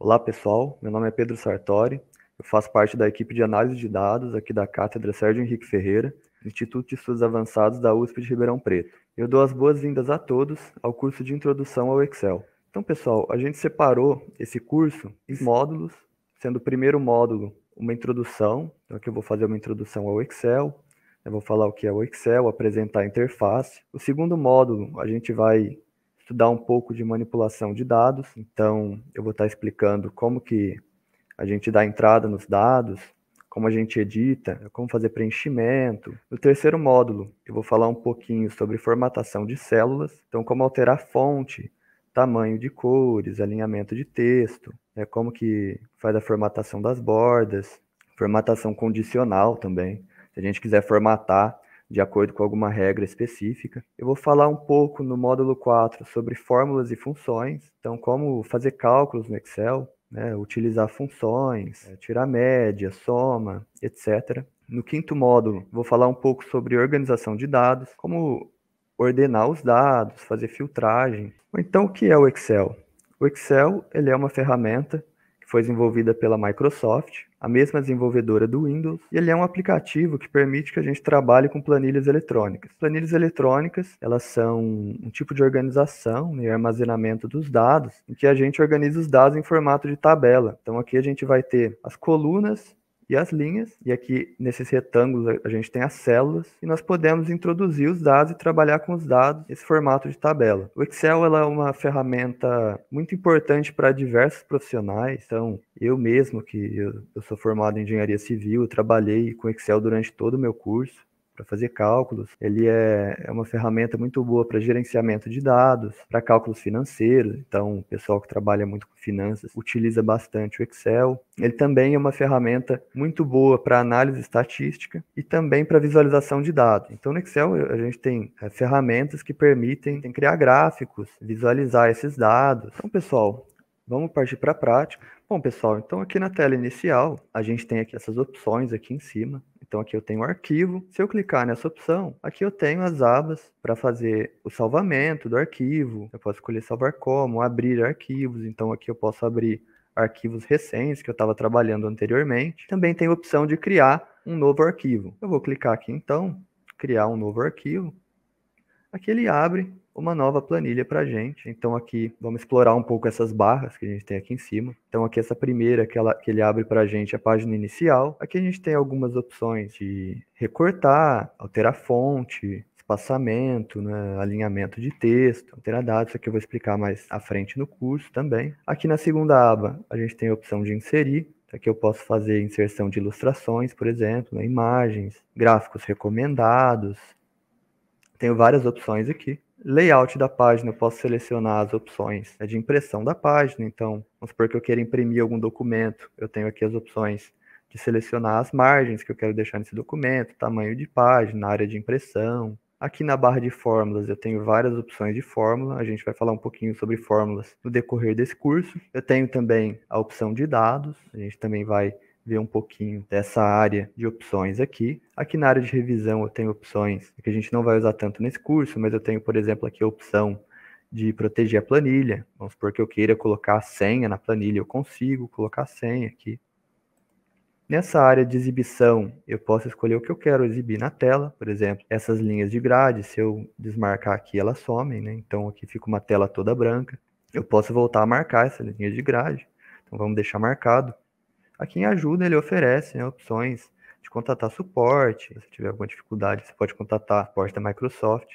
Olá pessoal, meu nome é Pedro Sartori, eu faço parte da equipe de análise de dados aqui da Cátedra Sérgio Henrique Ferreira, Instituto de Estudos Avançados da USP de Ribeirão Preto. Eu dou as boas-vindas a todos ao curso de Introdução ao Excel. Então, pessoal, a gente separou esse curso em módulos, sendo o primeiro módulo uma introdução. Então, aqui eu vou fazer uma introdução ao Excel. Eu né, vou falar o que é o Excel, apresentar a interface. O segundo módulo, a gente vai estudar um pouco de manipulação de dados. Então, eu vou estar explicando como que a gente dá entrada nos dados, como a gente edita, como fazer preenchimento. No terceiro módulo, eu vou falar um pouquinho sobre formatação de células, então como alterar fonte, tamanho de cores, alinhamento de texto, né, como que faz a formatação das bordas, formatação condicional também. Se a gente quiser formatar de acordo com alguma regra específica. Eu vou falar um pouco no módulo 4 sobre fórmulas e funções, então como fazer cálculos no Excel, né, utilizar funções, é, tirar média, soma, etc. No quinto módulo, vou falar um pouco sobre organização de dados, como ordenar os dados, fazer filtragem. Então, o que é o Excel? O Excel ele é uma ferramenta que foi desenvolvida pela Microsoft, a mesma desenvolvedora do Windows, e ele é um aplicativo que permite que a gente trabalhe com planilhas eletrônicas. Planilhas eletrônicas, elas são um tipo de organização e armazenamento dos dados, em que a gente organiza os dados em formato de tabela. Então aqui a gente vai ter as colunas e as linhas, e aqui nesses retângulos a gente tem as células, e nós podemos introduzir os dados e trabalhar com os dados esse formato de tabela. O Excel é uma ferramenta muito importante para diversos profissionais, então eu mesmo, que eu, eu sou formado em engenharia civil, trabalhei com Excel durante todo o meu curso, para fazer cálculos. Ele é, é uma ferramenta muito boa para gerenciamento de dados, para cálculos financeiros. Então, o pessoal que trabalha muito com finanças utiliza bastante o Excel. Ele também é uma ferramenta muito boa para análise estatística e também para visualização de dados. Então, no Excel, a gente tem é, ferramentas que permitem criar gráficos, visualizar esses dados. Então, pessoal, Vamos partir para a prática. Bom, pessoal, então aqui na tela inicial, a gente tem aqui essas opções aqui em cima. Então aqui eu tenho o arquivo. Se eu clicar nessa opção, aqui eu tenho as abas para fazer o salvamento do arquivo. Eu posso escolher salvar como, abrir arquivos. Então aqui eu posso abrir arquivos recentes que eu estava trabalhando anteriormente. Também tem a opção de criar um novo arquivo. Eu vou clicar aqui então, criar um novo arquivo. Aqui ele abre uma nova planilha para a gente. Então aqui vamos explorar um pouco essas barras que a gente tem aqui em cima. Então aqui essa primeira que, ela, que ele abre para a gente é a página inicial. Aqui a gente tem algumas opções de recortar, alterar fonte, espaçamento, né, alinhamento de texto, alterar dados, isso aqui eu vou explicar mais à frente no curso também. Aqui na segunda aba a gente tem a opção de inserir, Aqui eu posso fazer inserção de ilustrações, por exemplo, né, imagens, gráficos recomendados. Tenho várias opções aqui. Layout da página, eu posso selecionar as opções né, de impressão da página. Então, vamos supor que eu queira imprimir algum documento, eu tenho aqui as opções de selecionar as margens que eu quero deixar nesse documento, tamanho de página, área de impressão. Aqui na barra de fórmulas eu tenho várias opções de fórmula, a gente vai falar um pouquinho sobre fórmulas no decorrer desse curso. Eu tenho também a opção de dados, a gente também vai ver um pouquinho dessa área de opções aqui. Aqui na área de revisão eu tenho opções que a gente não vai usar tanto nesse curso, mas eu tenho, por exemplo, aqui a opção de proteger a planilha. Vamos supor que eu queira colocar a senha na planilha, eu consigo colocar a senha aqui. Nessa área de exibição, eu posso escolher o que eu quero exibir na tela, por exemplo, essas linhas de grade, se eu desmarcar aqui, elas somem, né? Então aqui fica uma tela toda branca. Eu posso voltar a marcar essas linhas de grade. Então vamos deixar marcado a quem ajuda ele oferece né, opções de contatar suporte. Se tiver alguma dificuldade, você pode contatar suporte da Microsoft.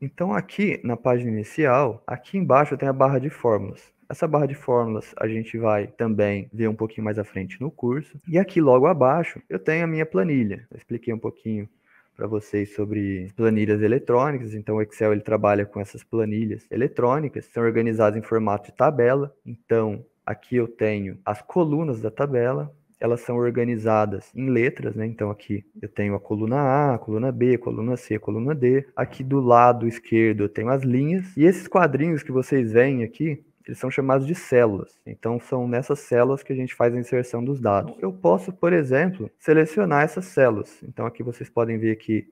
Então aqui na página inicial, aqui embaixo tem a barra de fórmulas. Essa barra de fórmulas a gente vai também ver um pouquinho mais à frente no curso. E aqui logo abaixo eu tenho a minha planilha. Eu expliquei um pouquinho para vocês sobre planilhas eletrônicas. Então, o Excel ele trabalha com essas planilhas eletrônicas, são organizadas em formato de tabela. Então, Aqui eu tenho as colunas da tabela, elas são organizadas em letras, né? Então aqui eu tenho a coluna A, a coluna B, a coluna C, a coluna D. Aqui do lado esquerdo eu tenho as linhas. E esses quadrinhos que vocês veem aqui, eles são chamados de células. Então são nessas células que a gente faz a inserção dos dados. Eu posso, por exemplo, selecionar essas células. Então aqui vocês podem ver que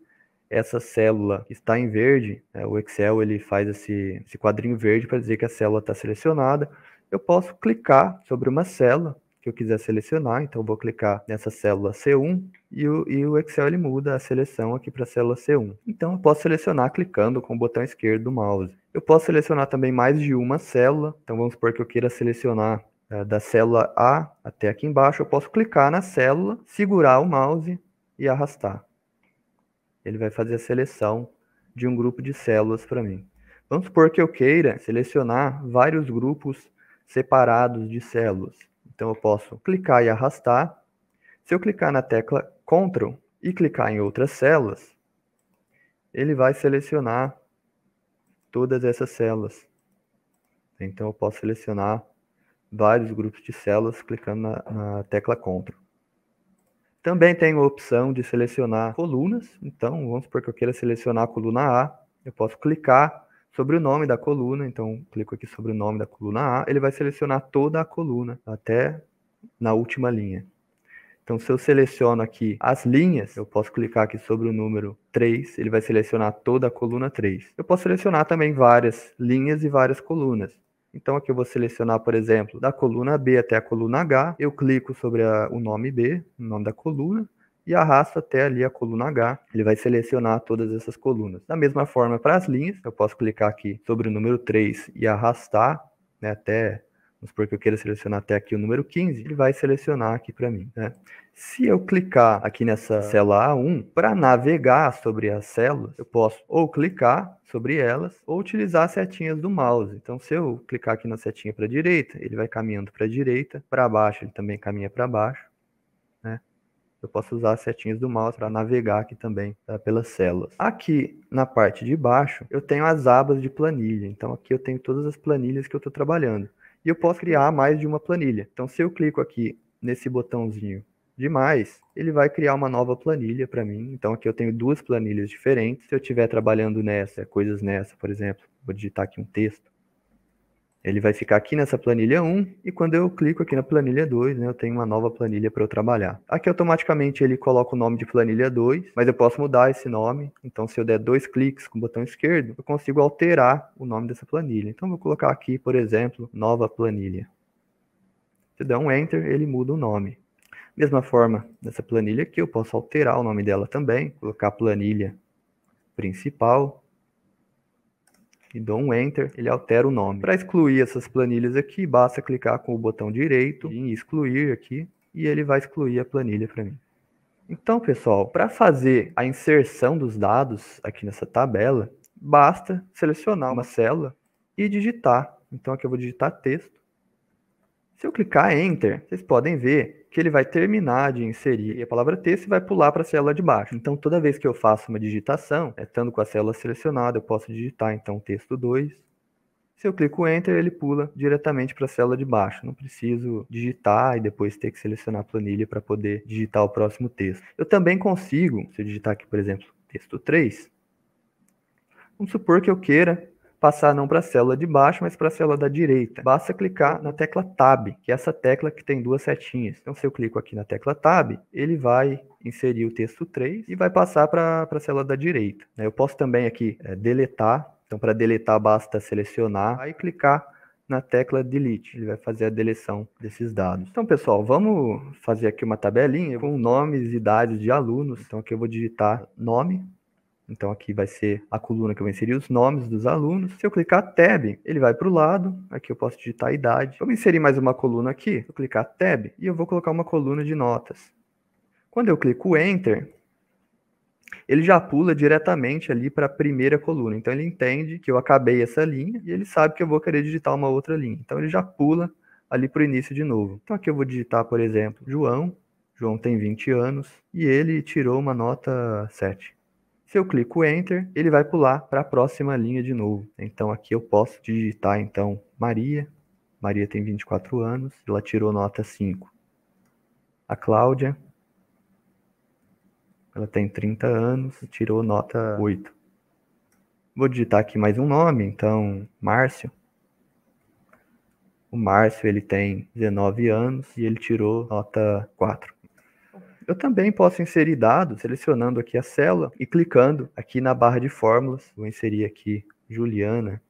essa célula está em verde, né? o Excel ele faz esse, esse quadrinho verde para dizer que a célula está selecionada eu posso clicar sobre uma célula que eu quiser selecionar, então vou clicar nessa célula C1 e o, e o Excel ele muda a seleção aqui para a célula C1. Então eu posso selecionar clicando com o botão esquerdo do mouse. Eu posso selecionar também mais de uma célula, então vamos supor que eu queira selecionar eh, da célula A até aqui embaixo, eu posso clicar na célula, segurar o mouse e arrastar. Ele vai fazer a seleção de um grupo de células para mim. Vamos supor que eu queira selecionar vários grupos separados de células. Então eu posso clicar e arrastar. Se eu clicar na tecla Ctrl e clicar em outras células, ele vai selecionar todas essas células. Então eu posso selecionar vários grupos de células clicando na, na tecla Ctrl. Também tenho a opção de selecionar colunas. Então, vamos supor que eu queira selecionar a coluna A. Eu posso clicar sobre o nome da coluna. Então, clico aqui sobre o nome da coluna A, ele vai selecionar toda a coluna até na última linha. Então, se eu seleciono aqui as linhas, eu posso clicar aqui sobre o número 3, ele vai selecionar toda a coluna 3. Eu posso selecionar também várias linhas e várias colunas. Então, aqui eu vou selecionar, por exemplo, da coluna B até a coluna H. Eu clico sobre a, o nome B, o nome da coluna e arrasta até ali a coluna H. Ele vai selecionar todas essas colunas. Da mesma forma para as linhas, eu posso clicar aqui sobre o número 3 e arrastar né, até, vamos supor que eu queira selecionar até aqui o número 15, ele vai selecionar aqui para mim. Né? Se eu clicar aqui nessa célula A1, para navegar sobre as células, eu posso ou clicar sobre elas ou utilizar as setinhas do mouse. Então, se eu clicar aqui na setinha para a direita, ele vai caminhando para a direita, para baixo ele também caminha para baixo eu posso usar as setinhas do mouse para navegar aqui também tá? pelas células. Aqui na parte de baixo, eu tenho as abas de planilha. Então aqui eu tenho todas as planilhas que eu estou trabalhando. E eu posso criar mais de uma planilha. Então se eu clico aqui nesse botãozinho de mais, ele vai criar uma nova planilha para mim. Então aqui eu tenho duas planilhas diferentes. Se eu estiver trabalhando nessa, coisas nessa, por exemplo, vou digitar aqui um texto ele vai ficar aqui nessa planilha 1 e quando eu clico aqui na planilha 2, né, eu tenho uma nova planilha para eu trabalhar. Aqui automaticamente ele coloca o nome de planilha 2, mas eu posso mudar esse nome. Então se eu der dois cliques com o botão esquerdo, eu consigo alterar o nome dessa planilha. Então vou colocar aqui, por exemplo, nova planilha. Se eu der um enter, ele muda o nome. Mesma forma, nessa planilha aqui eu posso alterar o nome dela também, colocar planilha principal, e dou um Enter, ele altera o nome. Para excluir essas planilhas aqui, basta clicar com o botão direito em excluir aqui e ele vai excluir a planilha para mim. Então, pessoal, para fazer a inserção dos dados aqui nessa tabela, basta selecionar uma célula e digitar. Então, aqui eu vou digitar texto. Se eu clicar Enter, vocês podem ver que ele vai terminar de inserir a palavra texto e vai pular para a célula de baixo. Então, toda vez que eu faço uma digitação, é estando com a célula selecionada, eu posso digitar então texto 2. Se eu clico Enter, ele pula diretamente para a célula de baixo. Não preciso digitar e depois ter que selecionar a planilha para poder digitar o próximo texto. Eu também consigo, se eu digitar aqui, por exemplo, texto 3, vamos supor que eu queira passar não para a célula de baixo, mas para a célula da direita. Basta clicar na tecla Tab, que é essa tecla que tem duas setinhas. Então, se eu clico aqui na tecla Tab, ele vai inserir o texto 3 e vai passar para a célula da direita. Né? Eu posso também aqui é, deletar. Então, para deletar, basta selecionar e clicar na tecla Delete. Ele vai fazer a deleção desses dados. Então, pessoal, vamos fazer aqui uma tabelinha com nomes e idades de alunos. Então, aqui eu vou digitar nome, então aqui vai ser a coluna que eu vou inserir os nomes dos alunos. Se eu clicar Tab, ele vai para o lado. Aqui eu posso digitar a idade. Vamos inserir mais uma coluna aqui. Vou clicar Tab e eu vou colocar uma coluna de notas. Quando eu clico Enter, ele já pula diretamente ali para a primeira coluna. Então ele entende que eu acabei essa linha e ele sabe que eu vou querer digitar uma outra linha. Então ele já pula ali para o início de novo. Então aqui eu vou digitar, por exemplo, João. João tem 20 anos e ele tirou uma nota 7. Se eu clico Enter, ele vai pular para a próxima linha de novo. Então aqui eu posso digitar então Maria. Maria tem 24 anos, ela tirou nota 5. A Cláudia, ela tem 30 anos, tirou nota 8. Vou digitar aqui mais um nome, então Márcio. O Márcio ele tem 19 anos e ele tirou nota 4. Eu também posso inserir dados selecionando aqui a célula e clicando aqui na barra de fórmulas. Vou inserir aqui Juliana.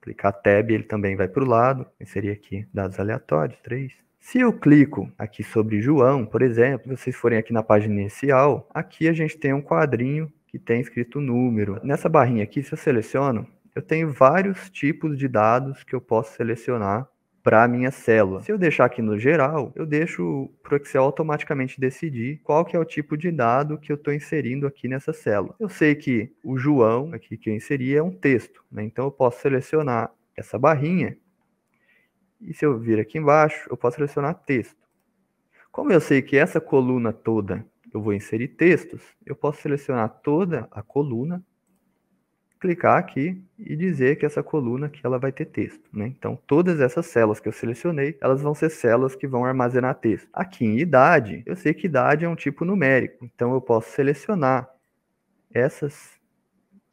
Clicar Tab, ele também vai para o lado. Inserir aqui dados aleatórios, 3. Se eu clico aqui sobre João, por exemplo, vocês forem aqui na página inicial, aqui a gente tem um quadrinho que tem escrito número. Nessa barrinha aqui, se eu seleciono, eu tenho vários tipos de dados que eu posso selecionar para a minha célula. Se eu deixar aqui no geral, eu deixo para o Excel automaticamente decidir qual que é o tipo de dado que eu estou inserindo aqui nessa célula. Eu sei que o João aqui que eu inseri é um texto, né? então eu posso selecionar essa barrinha e se eu vir aqui embaixo, eu posso selecionar texto. Como eu sei que essa coluna toda eu vou inserir textos, eu posso selecionar toda a coluna clicar aqui e dizer que essa coluna que ela vai ter texto. Né? Então, todas essas células que eu selecionei, elas vão ser células que vão armazenar texto. Aqui em idade, eu sei que idade é um tipo numérico, então eu posso selecionar essas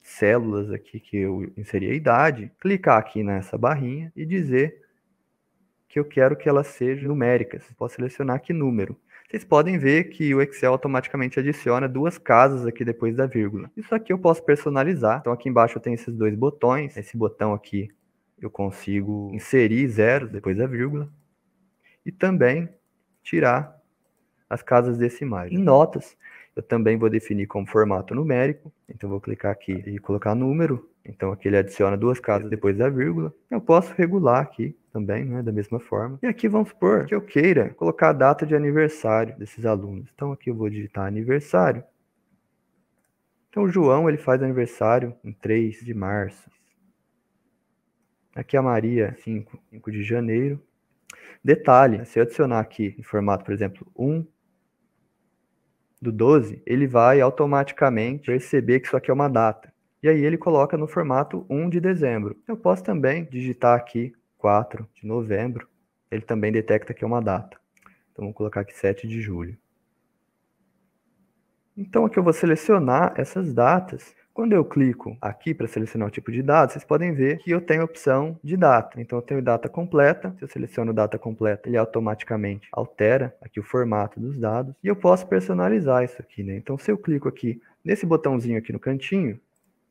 células aqui que eu inseri a idade, clicar aqui nessa barrinha e dizer que eu quero que elas sejam numéricas. Posso selecionar que número. Vocês podem ver que o Excel automaticamente adiciona duas casas aqui depois da vírgula. Isso aqui eu posso personalizar. Então aqui embaixo eu tenho esses dois botões. Esse botão aqui eu consigo inserir zeros depois da vírgula. E também tirar as casas decimais. Em notas, eu também vou definir como formato numérico. Então vou clicar aqui e colocar número. Então aqui ele adiciona duas casas depois da vírgula. Eu posso regular aqui também, né, da mesma forma. E aqui vamos supor que eu queira colocar a data de aniversário desses alunos. Então aqui eu vou digitar aniversário. Então o João ele faz aniversário em 3 de março. Aqui a Maria, 5, 5 de janeiro. Detalhe, se eu adicionar aqui em formato, por exemplo, 1 do 12, ele vai automaticamente perceber que isso aqui é uma data. E aí ele coloca no formato 1 de dezembro. Eu posso também digitar aqui 4 de novembro, ele também detecta que é uma data. Então, vamos colocar aqui 7 de julho. Então, aqui eu vou selecionar essas datas. Quando eu clico aqui para selecionar o tipo de dado, vocês podem ver que eu tenho a opção de data. Então, eu tenho data completa. Se eu seleciono data completa, ele automaticamente altera aqui o formato dos dados. E eu posso personalizar isso aqui. Né? Então, se eu clico aqui nesse botãozinho aqui no cantinho,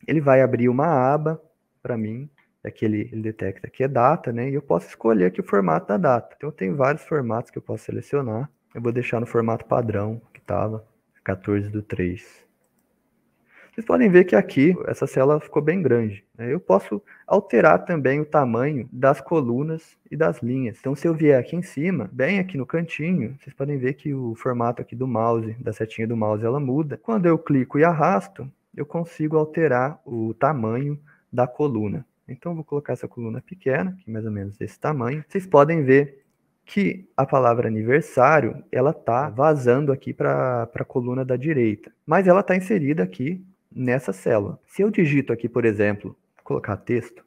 ele vai abrir uma aba para mim é ele, ele detecta que é data, né? E eu posso escolher aqui o formato da data. Então tem vários formatos que eu posso selecionar. Eu vou deixar no formato padrão que estava, 14 do 3. Vocês podem ver que aqui essa célula ficou bem grande. Né? Eu posso alterar também o tamanho das colunas e das linhas. Então, se eu vier aqui em cima, bem aqui no cantinho, vocês podem ver que o formato aqui do mouse, da setinha do mouse, ela muda. Quando eu clico e arrasto, eu consigo alterar o tamanho da coluna. Então, vou colocar essa coluna pequena, que é mais ou menos desse tamanho. Vocês podem ver que a palavra aniversário, ela está vazando aqui para a coluna da direita. Mas ela está inserida aqui nessa célula. Se eu digito aqui, por exemplo, colocar texto,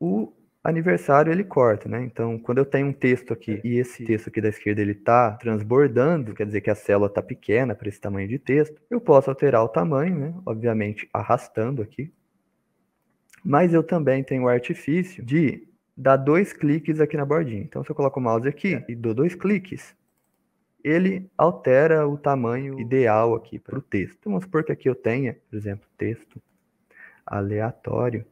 o aniversário ele corta, né? Então, quando eu tenho um texto aqui e esse texto aqui da esquerda ele está transbordando, quer dizer que a célula está pequena para esse tamanho de texto, eu posso alterar o tamanho, né? Obviamente arrastando aqui. Mas eu também tenho o artifício de dar dois cliques aqui na bordinha. Então, se eu coloco o mouse aqui é. e dou dois cliques, ele altera o tamanho ideal aqui para o texto. Então, vamos supor que aqui eu tenha, por exemplo, texto aleatório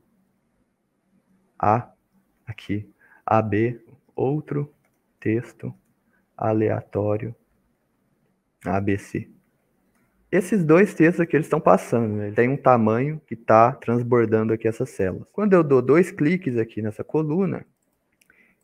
A aqui, AB, outro texto aleatório ABC. Esses dois textos aqui eles estão passando, né? tem um tamanho que está transbordando aqui essas células. Quando eu dou dois cliques aqui nessa coluna,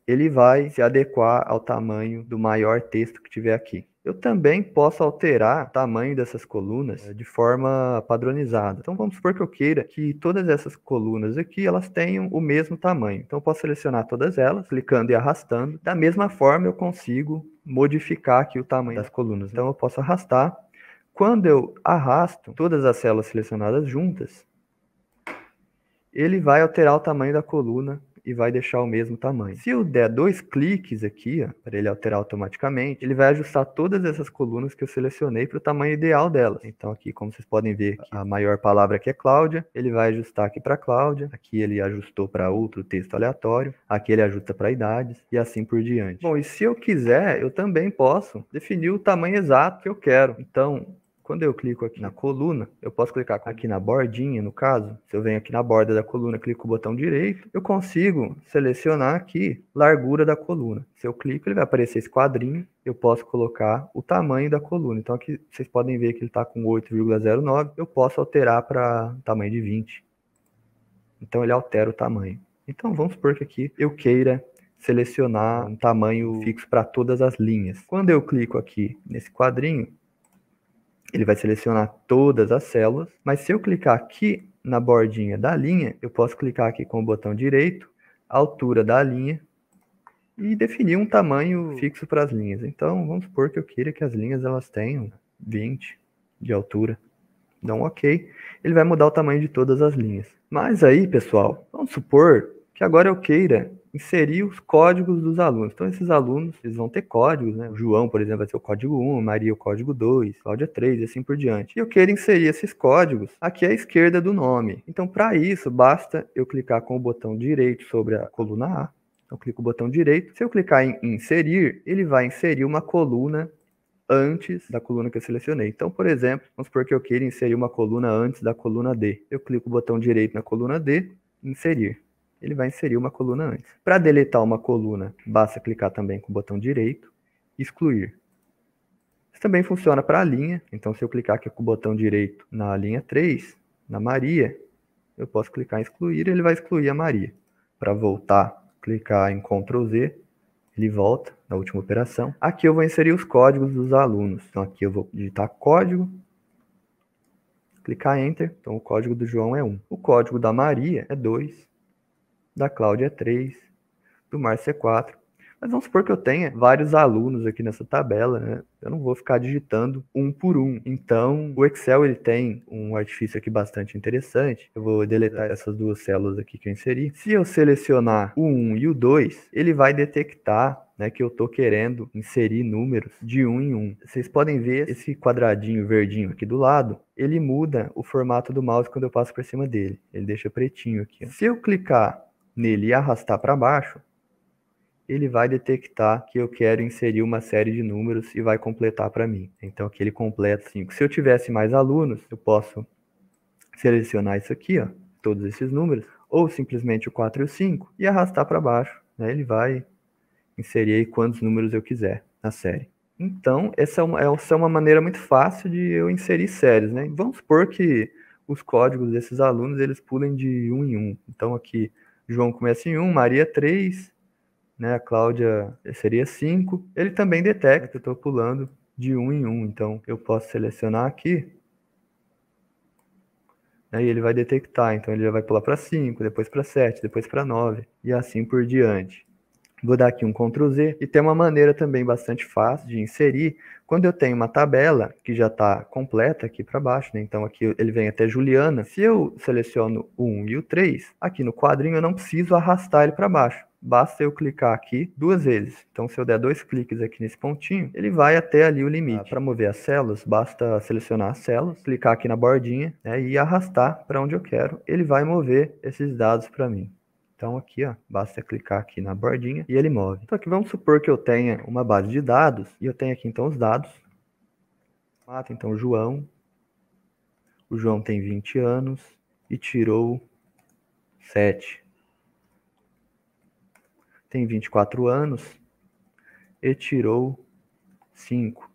ele vai se adequar ao tamanho do maior texto que tiver aqui. Eu também posso alterar o tamanho dessas colunas eh, de forma padronizada. Então vamos supor que eu queira que todas essas colunas aqui elas tenham o mesmo tamanho. Então eu posso selecionar todas elas, clicando e arrastando. Da mesma forma eu consigo modificar aqui o tamanho das colunas. Então eu posso arrastar quando eu arrasto todas as células selecionadas juntas, ele vai alterar o tamanho da coluna e vai deixar o mesmo tamanho. Se eu der dois cliques aqui, para ele alterar automaticamente, ele vai ajustar todas essas colunas que eu selecionei para o tamanho ideal delas. Então aqui, como vocês podem ver, a maior palavra aqui é Cláudia, ele vai ajustar aqui para Cláudia, aqui ele ajustou para outro texto aleatório, aqui ele ajusta para idades e assim por diante. Bom, e se eu quiser, eu também posso definir o tamanho exato que eu quero. Então, quando eu clico aqui na coluna, eu posso clicar aqui na bordinha, no caso. Se eu venho aqui na borda da coluna, clico o botão direito, eu consigo selecionar aqui largura da coluna. Se eu clico, ele vai aparecer esse quadrinho. Eu posso colocar o tamanho da coluna. Então aqui vocês podem ver que ele está com 8,09. Eu posso alterar para tamanho de 20. Então ele altera o tamanho. Então vamos supor que aqui eu queira selecionar um tamanho fixo para todas as linhas. Quando eu clico aqui nesse quadrinho, ele vai selecionar todas as células, mas se eu clicar aqui na bordinha da linha, eu posso clicar aqui com o botão direito, altura da linha, e definir um tamanho fixo para as linhas. Então, vamos supor que eu queira que as linhas elas tenham 20 de altura. Dá então, um OK. Ele vai mudar o tamanho de todas as linhas. Mas aí, pessoal, vamos supor que agora eu queira inserir os códigos dos alunos. Então, esses alunos, eles vão ter códigos, né? O João, por exemplo, vai ter o código 1, Maria o código 2, Cláudia 3 e assim por diante. E eu quero inserir esses códigos aqui à esquerda do nome. Então, para isso, basta eu clicar com o botão direito sobre a coluna A. Então, clico o botão direito. Se eu clicar em inserir, ele vai inserir uma coluna antes da coluna que eu selecionei. Então, por exemplo, vamos supor que eu queira inserir uma coluna antes da coluna D. Eu clico o botão direito na coluna D, inserir ele vai inserir uma coluna antes. Para deletar uma coluna, basta clicar também com o botão direito, excluir. Isso também funciona para a linha, então se eu clicar aqui com o botão direito na linha 3, na Maria, eu posso clicar em excluir, ele vai excluir a Maria. Para voltar, clicar em Ctrl Z, ele volta na última operação. Aqui eu vou inserir os códigos dos alunos. Então aqui eu vou digitar código, clicar Enter, então o código do João é 1. O código da Maria é 2, da Cláudia 3, do Márcio 4. Mas vamos supor que eu tenha vários alunos aqui nessa tabela, né? Eu não vou ficar digitando um por um. Então, o Excel ele tem um artifício aqui bastante interessante. Eu vou deletar essas duas células aqui que eu inseri. Se eu selecionar o 1 e o 2, ele vai detectar né, que eu estou querendo inserir números de um em um. Vocês podem ver esse quadradinho verdinho aqui do lado, ele muda o formato do mouse quando eu passo por cima dele. Ele deixa pretinho aqui. Ó. Se eu clicar nele e arrastar para baixo, ele vai detectar que eu quero inserir uma série de números e vai completar para mim. Então aqui ele completa 5. Se eu tivesse mais alunos, eu posso selecionar isso aqui, ó, todos esses números, ou simplesmente o 4 e o 5 e arrastar para baixo. Né? Ele vai inserir aí quantos números eu quiser na série. Então, essa é, uma, essa é uma maneira muito fácil de eu inserir séries. Né? Vamos supor que os códigos desses alunos eles pulem de um em um. Então, aqui João começa em 1, Maria 3, né? A Cláudia seria 5. Ele também detecta, estou pulando de 1 em 1. então, eu posso selecionar aqui. Né, e ele vai detectar, então ele já vai pular para 5, depois para 7, depois para 9 e assim por diante. Vou dar aqui um Ctrl Z e tem uma maneira também bastante fácil de inserir. Quando eu tenho uma tabela que já está completa aqui para baixo, né? então aqui ele vem até Juliana. Se eu seleciono o 1 e o 3, aqui no quadrinho eu não preciso arrastar ele para baixo. Basta eu clicar aqui duas vezes. Então, se eu der dois cliques aqui nesse pontinho, ele vai até ali o limite. Para mover as células, basta selecionar as células, clicar aqui na bordinha né? e arrastar para onde eu quero. Ele vai mover esses dados para mim. Então aqui, ó, basta clicar aqui na bordinha e ele move. Então aqui vamos supor que eu tenha uma base de dados e eu tenho aqui então os dados. Mata então o João. O João tem 20 anos e tirou 7. Tem 24 anos e tirou 5.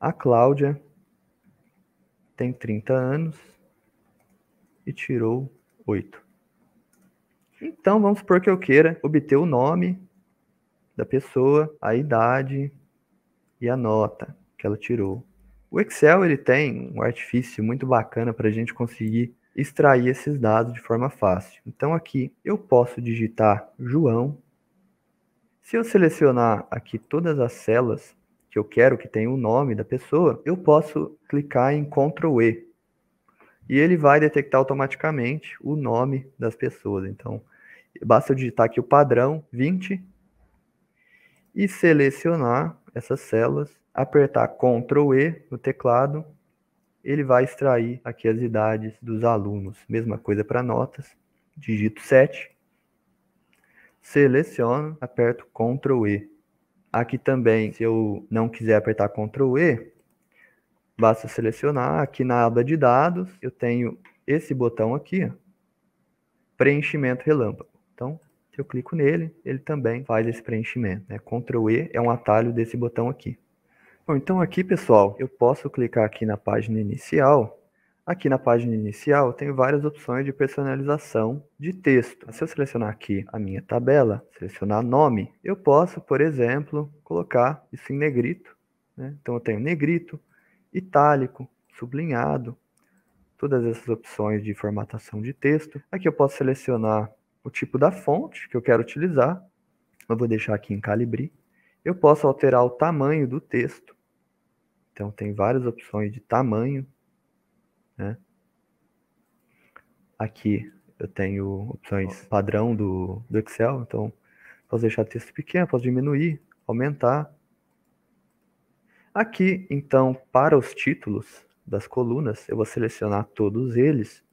A Cláudia tem 30 anos e tirou 8. Então, vamos supor que eu queira obter o nome da pessoa, a idade e a nota que ela tirou. O Excel ele tem um artifício muito bacana para a gente conseguir extrair esses dados de forma fácil. Então aqui eu posso digitar João. Se eu selecionar aqui todas as células que eu quero que tenha o nome da pessoa, eu posso clicar em Ctrl E. E ele vai detectar automaticamente o nome das pessoas. Então, Basta eu digitar aqui o padrão 20 e selecionar essas células, apertar Ctrl E no teclado, ele vai extrair aqui as idades dos alunos. Mesma coisa para notas, digito 7, seleciono, aperto Ctrl E. Aqui também, se eu não quiser apertar Ctrl E, basta selecionar aqui na aba de dados, eu tenho esse botão aqui, ó, preenchimento relâmpago. Então, se eu clico nele, ele também faz esse preenchimento. Né? Ctrl E é um atalho desse botão aqui. Bom, então aqui, pessoal, eu posso clicar aqui na página inicial. Aqui na página inicial tem várias opções de personalização de texto. Se eu selecionar aqui a minha tabela, selecionar nome, eu posso, por exemplo, colocar isso em negrito. Né? Então eu tenho negrito, itálico, sublinhado, todas essas opções de formatação de texto. Aqui eu posso selecionar o tipo da fonte que eu quero utilizar. Eu vou deixar aqui em calibri. Eu posso alterar o tamanho do texto. Então, tem várias opções de tamanho. Né? Aqui eu tenho opções padrão do, do Excel. Então, posso deixar texto pequeno, posso diminuir, aumentar. Aqui, então, para os títulos das colunas, eu vou selecionar todos eles.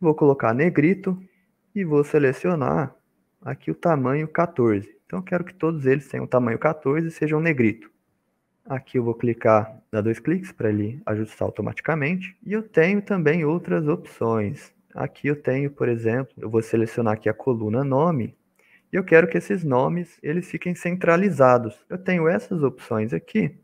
Vou colocar negrito, e vou selecionar aqui o tamanho 14. Então eu quero que todos eles tenham tamanho 14 e sejam negrito. Aqui eu vou clicar, dar dois cliques para ele ajustar automaticamente. E eu tenho também outras opções. Aqui eu tenho, por exemplo, eu vou selecionar aqui a coluna nome e eu quero que esses nomes eles fiquem centralizados. Eu tenho essas opções aqui.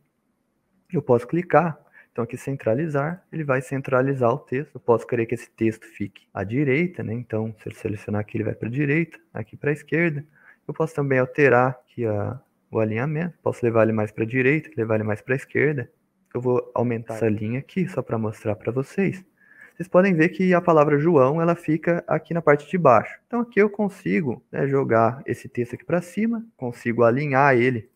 Eu posso clicar então, aqui centralizar, ele vai centralizar o texto. Eu posso querer que esse texto fique à direita, né? Então, se eu selecionar aqui, ele vai para a direita, aqui para a esquerda. Eu posso também alterar aqui a, o alinhamento. Posso levar ele mais para a direita, levar ele mais para a esquerda. Eu vou aumentar essa linha aqui, só para mostrar para vocês. Vocês podem ver que a palavra João, ela fica aqui na parte de baixo. Então, aqui eu consigo né, jogar esse texto aqui para cima, consigo alinhar ele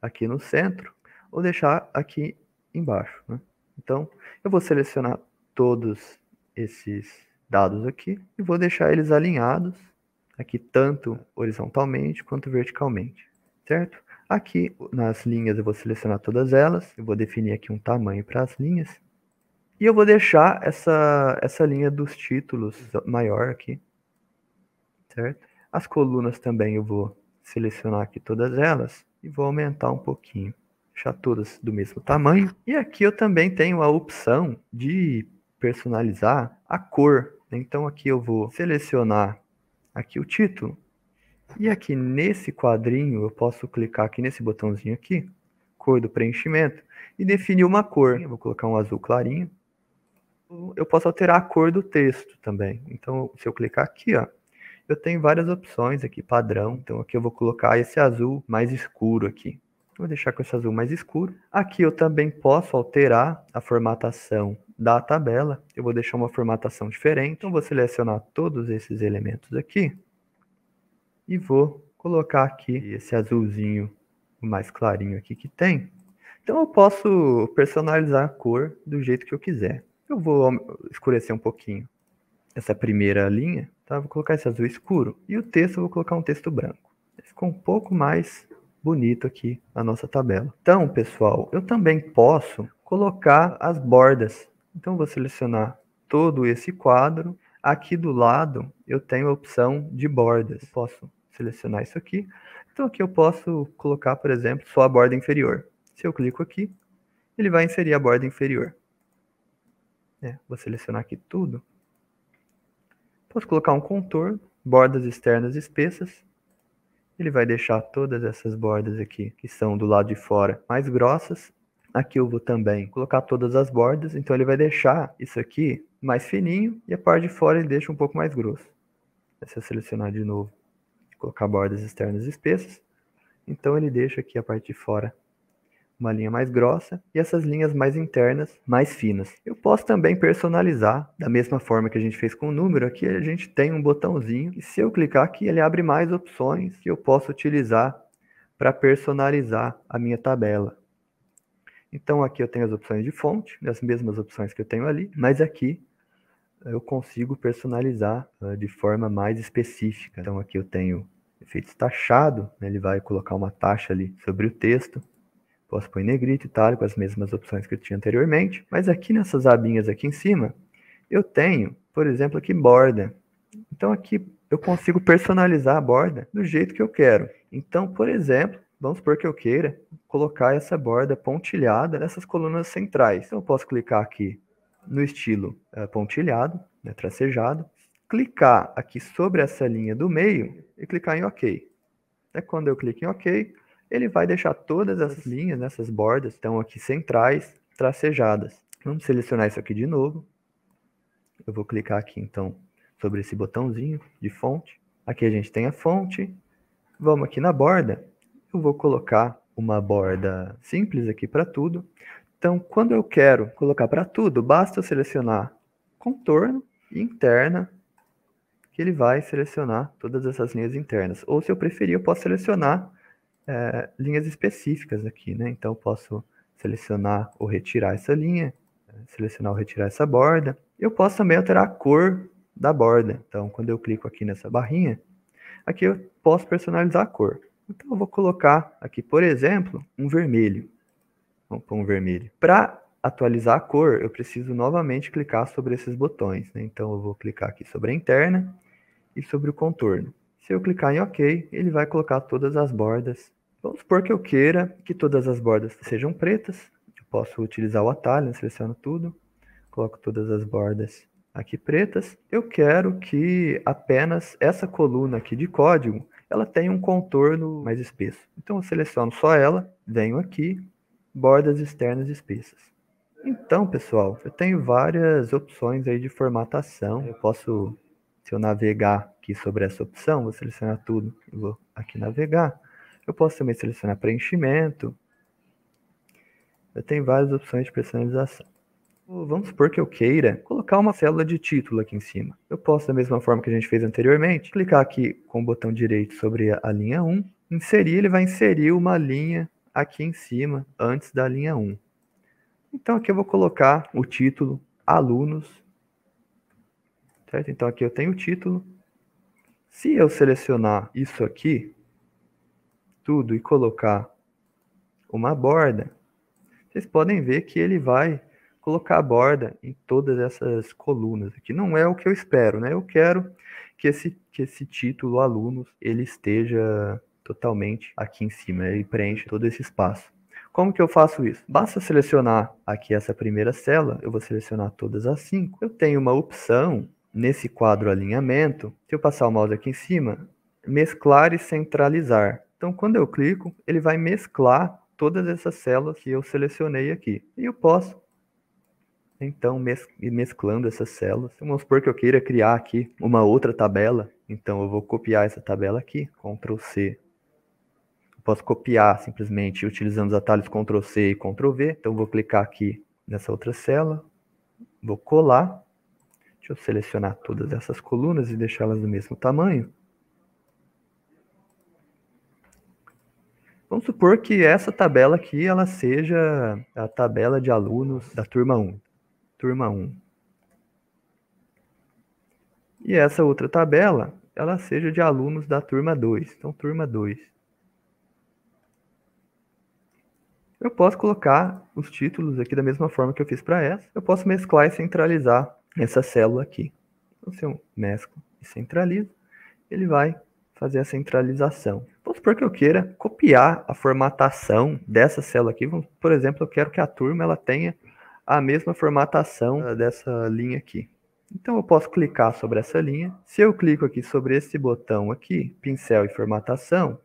aqui no centro, ou deixar aqui embaixo, né? Então, eu vou selecionar todos esses dados aqui e vou deixar eles alinhados aqui tanto horizontalmente quanto verticalmente, certo? Aqui nas linhas eu vou selecionar todas elas, eu vou definir aqui um tamanho para as linhas e eu vou deixar essa, essa linha dos títulos maior aqui, certo? As colunas também eu vou selecionar aqui todas elas e vou aumentar um pouquinho deixar todas do mesmo tamanho. E aqui eu também tenho a opção de personalizar a cor. Então aqui eu vou selecionar aqui o título. E aqui nesse quadrinho, eu posso clicar aqui nesse botãozinho aqui, cor do preenchimento, e definir uma cor. Eu vou colocar um azul clarinho. Eu posso alterar a cor do texto também. Então, se eu clicar aqui, ó, eu tenho várias opções aqui, padrão. Então aqui eu vou colocar esse azul mais escuro aqui. Vou deixar com esse azul mais escuro. Aqui eu também posso alterar a formatação da tabela. Eu vou deixar uma formatação diferente. Então, vou selecionar todos esses elementos aqui e vou colocar aqui esse azulzinho mais clarinho aqui que tem. Então, eu posso personalizar a cor do jeito que eu quiser. Eu vou escurecer um pouquinho essa primeira linha, tá? Vou colocar esse azul escuro. E o texto, eu vou colocar um texto branco. Ficou um pouco mais bonito aqui a nossa tabela. Então, pessoal, eu também posso colocar as bordas. Então, vou selecionar todo esse quadro. Aqui do lado, eu tenho a opção de bordas. Posso selecionar isso aqui. Então, aqui eu posso colocar, por exemplo, só a borda inferior. Se eu clico aqui, ele vai inserir a borda inferior. É, vou selecionar aqui tudo. Posso colocar um contorno, bordas externas espessas ele vai deixar todas essas bordas aqui, que são do lado de fora, mais grossas. Aqui eu vou também colocar todas as bordas, então ele vai deixar isso aqui mais fininho e a parte de fora ele deixa um pouco mais grosso. É Se eu selecionar de novo, colocar bordas externas espessas, então ele deixa aqui a parte de fora uma linha mais grossa e essas linhas mais internas mais finas. Eu posso também personalizar da mesma forma que a gente fez com o número. Aqui a gente tem um botãozinho e se eu clicar aqui ele abre mais opções que eu posso utilizar para personalizar a minha tabela. Então aqui eu tenho as opções de fonte, as mesmas opções que eu tenho ali, mas aqui eh, eu consigo personalizar eh, de forma mais específica. Então aqui eu tenho efeitos taxado, né? ele vai colocar uma taxa ali sobre o texto. Posso pôr em negrito, itálico, as mesmas opções que eu tinha anteriormente, mas aqui nessas abinhas aqui em cima, eu tenho, por exemplo, aqui borda. Então aqui eu consigo personalizar a borda do jeito que eu quero. Então, por exemplo, vamos supor que eu queira colocar essa borda pontilhada nessas colunas centrais. Então eu posso clicar aqui no estilo eh, pontilhado, né, tracejado, clicar aqui sobre essa linha do meio e clicar em OK. É quando eu clico em OK, ele vai deixar todas essas linhas, nessas né, bordas, estão aqui centrais, tracejadas. Vamos selecionar isso aqui de novo. Eu vou clicar aqui, então, sobre esse botãozinho de fonte. Aqui a gente tem a fonte. Vamos aqui na borda. Eu vou colocar uma borda simples aqui para tudo. Então, quando eu quero colocar para tudo, basta eu selecionar contorno interna, que ele vai selecionar todas essas linhas internas. Ou se eu preferir, eu posso selecionar é, linhas específicas aqui, né? Então, posso selecionar ou retirar essa linha, selecionar ou retirar essa borda. Eu posso também alterar a cor da borda. Então, quando eu clico aqui nessa barrinha, aqui eu posso personalizar a cor. Então, eu vou colocar aqui, por exemplo, um vermelho. Vamos pôr um vermelho. Para atualizar a cor, eu preciso novamente clicar sobre esses botões. Né? Então, eu vou clicar aqui sobre a interna e sobre o contorno. Se eu clicar em OK, ele vai colocar todas as bordas Vamos supor que eu queira que todas as bordas sejam pretas. Eu posso utilizar o atalho, seleciono tudo, coloco todas as bordas aqui pretas. Eu quero que apenas essa coluna aqui de código, ela tenha um contorno mais espesso. Então eu seleciono só ela, venho aqui, bordas externas espessas. Então, pessoal, eu tenho várias opções aí de formatação. Eu posso, se eu navegar aqui sobre essa opção, vou selecionar tudo, e vou aqui navegar eu posso também selecionar preenchimento. Eu tenho várias opções de personalização. Vamos supor que eu queira colocar uma célula de título aqui em cima. Eu posso, da mesma forma que a gente fez anteriormente, clicar aqui com o botão direito sobre a linha 1, inserir, ele vai inserir uma linha aqui em cima, antes da linha 1. Então aqui eu vou colocar o título alunos, certo? Então aqui eu tenho o título. Se eu selecionar isso aqui, tudo e colocar uma borda, vocês podem ver que ele vai colocar a borda em todas essas colunas aqui. Não é o que eu espero, né? Eu quero que esse, que esse título, alunos, ele esteja totalmente aqui em cima, e preenche todo esse espaço. Como que eu faço isso? Basta selecionar aqui essa primeira célula, eu vou selecionar todas as cinco. Eu tenho uma opção nesse quadro alinhamento, se eu passar o mouse aqui em cima, mesclar e centralizar. Então, quando eu clico, ele vai mesclar todas essas células que eu selecionei aqui. E eu posso, então, mes mesclando essas células. vamos supor que eu queira criar aqui uma outra tabela. Então, eu vou copiar essa tabela aqui, Ctrl+C posso copiar simplesmente utilizando os atalhos Ctrl C e Ctrl V. Então vou clicar aqui nessa outra célula, vou colar. Deixa eu selecionar todas essas colunas e deixá-las do mesmo tamanho. Vamos supor que essa tabela aqui ela seja a tabela de alunos da turma 1. Turma 1. E essa outra tabela, ela seja de alunos da turma 2. Então, turma 2. Eu posso colocar os títulos aqui da mesma forma que eu fiz para essa. Eu posso mesclar e centralizar essa célula aqui. Então, se eu mesclo e centralizo, ele vai fazer a centralização. Vamos supor que eu queira copiar a formatação dessa célula aqui. por exemplo, eu quero que a turma ela tenha a mesma formatação ah, dessa linha aqui. Então eu posso clicar sobre essa linha. Se eu clico aqui sobre esse botão aqui, pincel e formatação,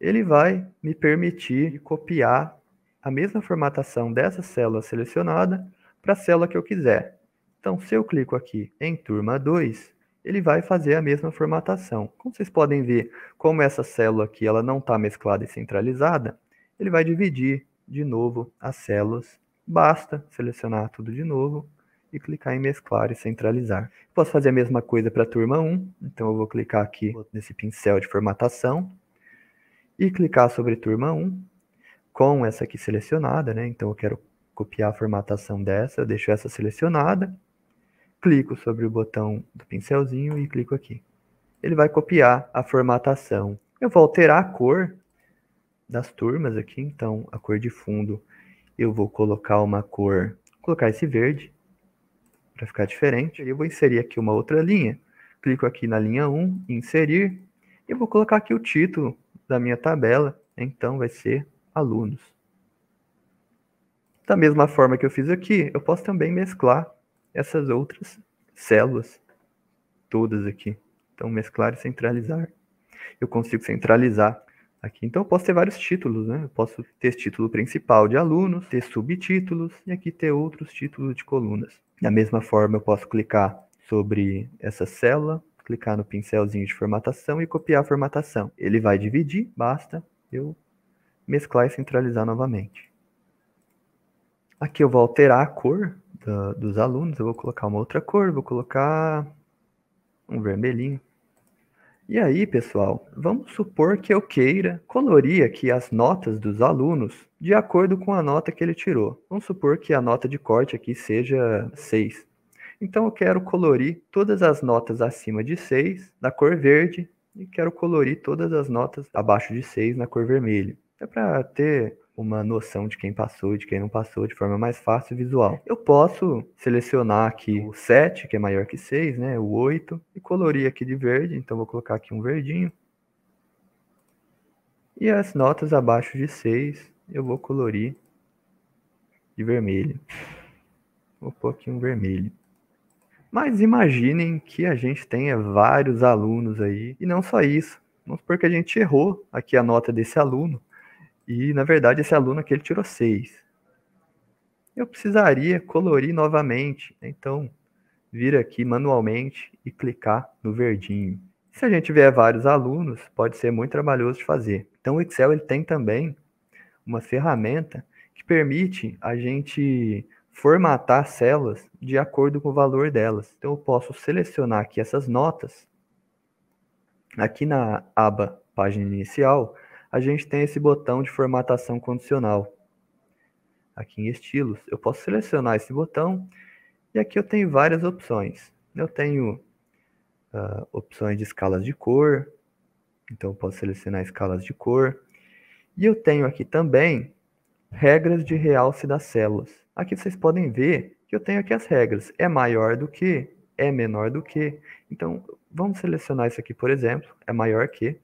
ele vai me permitir copiar a mesma formatação dessa célula selecionada para a célula que eu quiser. Então, se eu clico aqui em turma 2, ele vai fazer a mesma formatação. Como vocês podem ver, como essa célula aqui ela não está mesclada e centralizada, ele vai dividir de novo as células. Basta selecionar tudo de novo e clicar em mesclar e centralizar. Posso fazer a mesma coisa para a turma 1, então eu vou clicar aqui nesse pincel de formatação e clicar sobre turma 1 com essa aqui selecionada, né? Então eu quero copiar a formatação dessa, eu deixo essa selecionada clico sobre o botão do pincelzinho e clico aqui. Ele vai copiar a formatação. Eu vou alterar a cor das turmas aqui, então a cor de fundo eu vou colocar uma cor, colocar esse verde para ficar diferente. Eu vou inserir aqui uma outra linha. Clico aqui na linha 1, inserir, e vou colocar aqui o título da minha tabela, então vai ser alunos. Da mesma forma que eu fiz aqui, eu posso também mesclar essas outras células todas aqui. Então, mesclar e centralizar. Eu consigo centralizar aqui. Então, eu posso ter vários títulos, né? Eu posso ter título principal de alunos, ter subtítulos e aqui ter outros títulos de colunas. Da mesma forma, eu posso clicar sobre essa célula, clicar no pincelzinho de formatação e copiar a formatação. Ele vai dividir, basta eu mesclar e centralizar novamente. Aqui eu vou alterar a cor do, dos alunos, eu vou colocar uma outra cor, vou colocar um vermelhinho. E aí, pessoal, vamos supor que eu queira colorir aqui as notas dos alunos de acordo com a nota que ele tirou. Vamos supor que a nota de corte aqui seja 6. Então eu quero colorir todas as notas acima de 6 na cor verde e quero colorir todas as notas abaixo de 6 na cor vermelha. É para ter uma noção de quem passou e de quem não passou de forma mais fácil e visual. Eu posso selecionar aqui o 7, que é maior que 6, né? o 8, e colorir aqui de verde, então vou colocar aqui um verdinho. E as notas abaixo de 6, eu vou colorir de vermelho. Vou pôr aqui um vermelho. Mas imaginem que a gente tenha vários alunos aí, e não só isso. Vamos supor que a gente errou aqui a nota desse aluno, e, na verdade, esse aluno aqui ele tirou 6. Eu precisaria colorir novamente. Então, vir aqui manualmente e clicar no verdinho. Se a gente tiver vários alunos, pode ser muito trabalhoso de fazer. Então, o Excel ele tem também uma ferramenta que permite a gente formatar células de acordo com o valor delas. Então, eu posso selecionar aqui essas notas. Aqui na aba página inicial, a gente tem esse botão de formatação condicional. Aqui em estilos, eu posso selecionar esse botão e aqui eu tenho várias opções. Eu tenho uh, opções de escalas de cor, então eu posso selecionar escalas de cor. E eu tenho aqui também regras de realce das células. Aqui vocês podem ver que eu tenho aqui as regras. É maior do que, é menor do que. Então, vamos selecionar isso aqui, por exemplo, é maior que.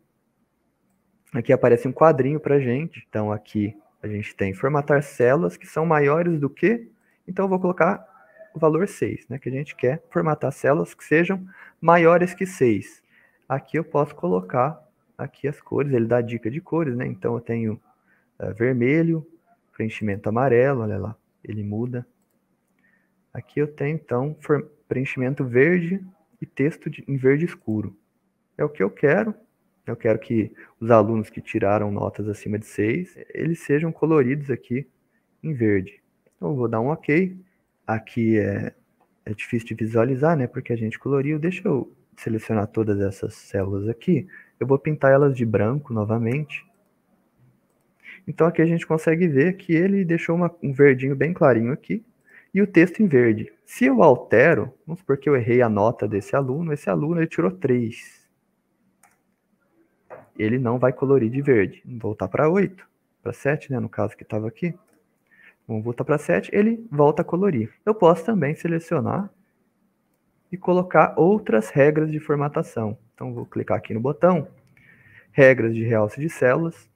Aqui aparece um quadrinho para gente. Então, aqui a gente tem formatar células que são maiores do que. Então, eu vou colocar o valor 6, né? Que a gente quer formatar células que sejam maiores que 6. Aqui eu posso colocar aqui as cores, ele dá dica de cores, né? Então eu tenho uh, vermelho, preenchimento amarelo, olha lá, ele muda. Aqui eu tenho então preenchimento verde e texto de, em verde escuro. É o que eu quero. Então, eu quero que os alunos que tiraram notas acima de 6, eles sejam coloridos aqui em verde. Então eu vou dar um OK. Aqui é, é difícil de visualizar, né? Porque a gente coloriu. Deixa eu selecionar todas essas células aqui. Eu vou pintar elas de branco novamente. Então aqui a gente consegue ver que ele deixou uma, um verdinho bem clarinho aqui e o texto em verde. Se eu altero, vamos supor que eu errei a nota desse aluno, esse aluno ele tirou 3 ele não vai colorir de verde. Vamos voltar para 8, para 7, né, no caso que estava aqui. Vamos voltar para 7, ele volta a colorir. Eu posso também selecionar e colocar outras regras de formatação. Então, vou clicar aqui no botão, regras de realce de células.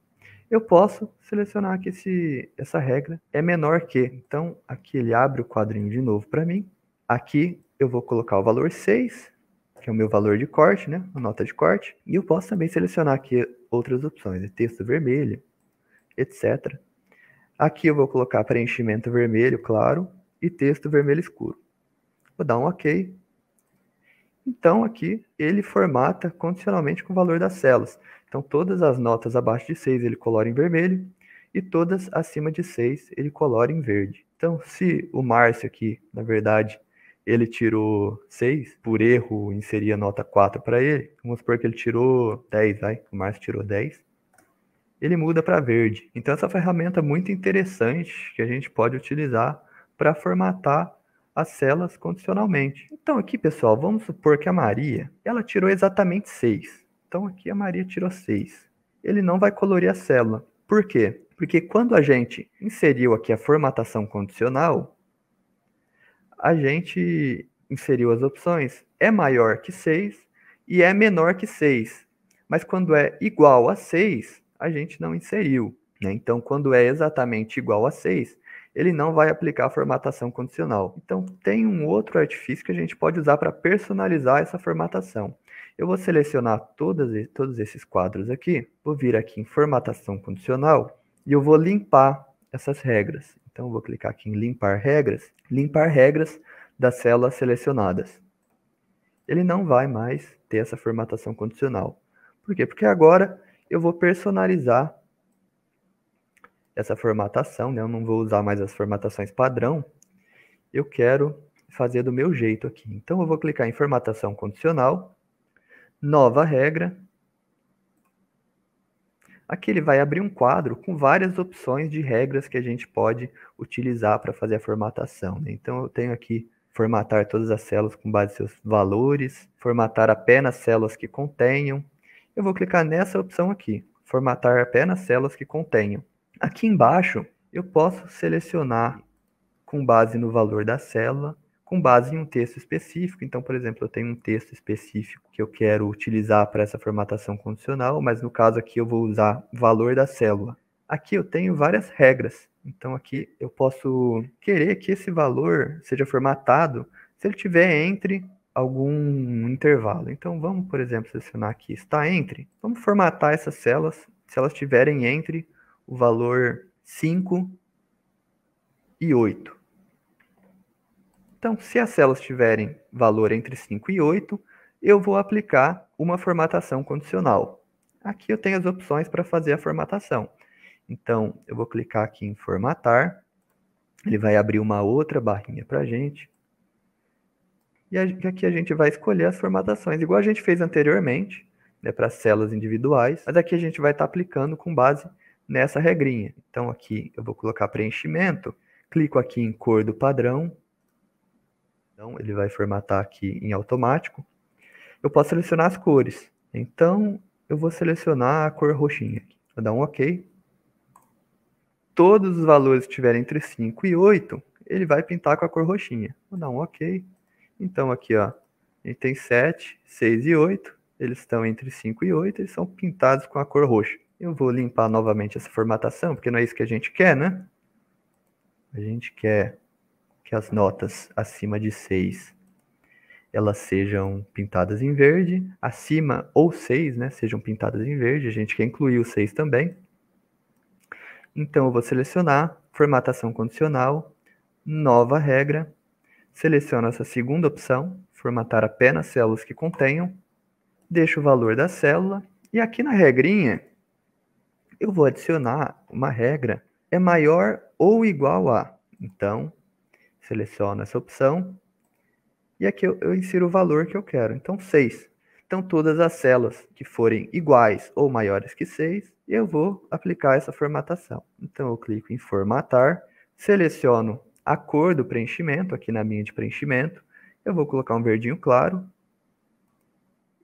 Eu posso selecionar que esse, essa regra é menor que. Então, aqui ele abre o quadrinho de novo para mim. Aqui eu vou colocar o valor 6, que é o meu valor de corte, né? A nota de corte. E eu posso também selecionar aqui outras opções, né? texto vermelho, etc. Aqui eu vou colocar preenchimento vermelho, claro, e texto vermelho escuro. Vou dar um OK. Então, aqui, ele formata condicionalmente com o valor das células. Então, todas as notas abaixo de 6 ele colora em vermelho, e todas acima de 6 ele colora em verde. Então, se o Márcio aqui, na verdade, ele tirou 6, por erro inseria nota 4 para ele. Vamos supor que ele tirou 10, vai, o Márcio tirou 10. Ele muda para verde. Então essa ferramenta é muito interessante que a gente pode utilizar para formatar as células condicionalmente. Então aqui, pessoal, vamos supor que a Maria, ela tirou exatamente 6. Então aqui a Maria tirou 6. Ele não vai colorir a célula. Por quê? Porque quando a gente inseriu aqui a formatação condicional, a gente inseriu as opções é maior que 6 e é menor que 6. Mas quando é igual a 6, a gente não inseriu. Né? Então, quando é exatamente igual a 6, ele não vai aplicar a formatação condicional. Então, tem um outro artifício que a gente pode usar para personalizar essa formatação. Eu vou selecionar todas, todos esses quadros aqui, vou vir aqui em formatação condicional e eu vou limpar essas regras. Então, eu vou clicar aqui em limpar regras limpar regras das células selecionadas. Ele não vai mais ter essa formatação condicional. Por quê? Porque agora eu vou personalizar essa formatação, né? eu não vou usar mais as formatações padrão, eu quero fazer do meu jeito aqui. Então eu vou clicar em formatação condicional, nova regra, Aqui ele vai abrir um quadro com várias opções de regras que a gente pode utilizar para fazer a formatação. Né? Então eu tenho aqui formatar todas as células com base em seus valores, formatar apenas células que contenham. Eu vou clicar nessa opção aqui, formatar apenas células que contenham. Aqui embaixo eu posso selecionar com base no valor da célula com base em um texto específico. Então, por exemplo, eu tenho um texto específico que eu quero utilizar para essa formatação condicional, mas no caso aqui eu vou usar valor da célula. Aqui eu tenho várias regras. Então, aqui eu posso querer que esse valor seja formatado se ele tiver entre algum intervalo. Então, vamos, por exemplo, selecionar aqui está entre. Vamos formatar essas células se elas tiverem entre o valor 5 e 8. Então, se as células tiverem valor entre 5 e 8, eu vou aplicar uma formatação condicional. Aqui eu tenho as opções para fazer a formatação. Então, eu vou clicar aqui em formatar. Ele vai abrir uma outra barrinha para a gente. E aqui a gente vai escolher as formatações, igual a gente fez anteriormente, né, para células individuais. Mas aqui a gente vai estar tá aplicando com base nessa regrinha. Então, aqui eu vou colocar preenchimento. Clico aqui em cor do padrão, então, ele vai formatar aqui em automático. Eu posso selecionar as cores. Então, eu vou selecionar a cor roxinha. Vou dar um OK. Todos os valores que estiverem entre 5 e 8, ele vai pintar com a cor roxinha. Vou dar um OK. Então, aqui, ó, ele tem 7, 6 e 8. Eles estão entre 5 e 8, eles são pintados com a cor roxa. Eu vou limpar novamente essa formatação, porque não é isso que a gente quer, né? A gente quer que as notas acima de 6 elas sejam pintadas em verde, acima ou 6, né, sejam pintadas em verde, a gente quer incluir o 6 também. Então eu vou selecionar formatação condicional, nova regra, seleciono essa segunda opção, formatar apenas células que contenham, deixo o valor da célula e aqui na regrinha eu vou adicionar uma regra é maior ou igual a. Então, Seleciono essa opção. E aqui eu, eu insiro o valor que eu quero. Então, 6. Então, todas as células que forem iguais ou maiores que 6, eu vou aplicar essa formatação. Então, eu clico em formatar, seleciono a cor do preenchimento, aqui na minha de preenchimento, eu vou colocar um verdinho claro,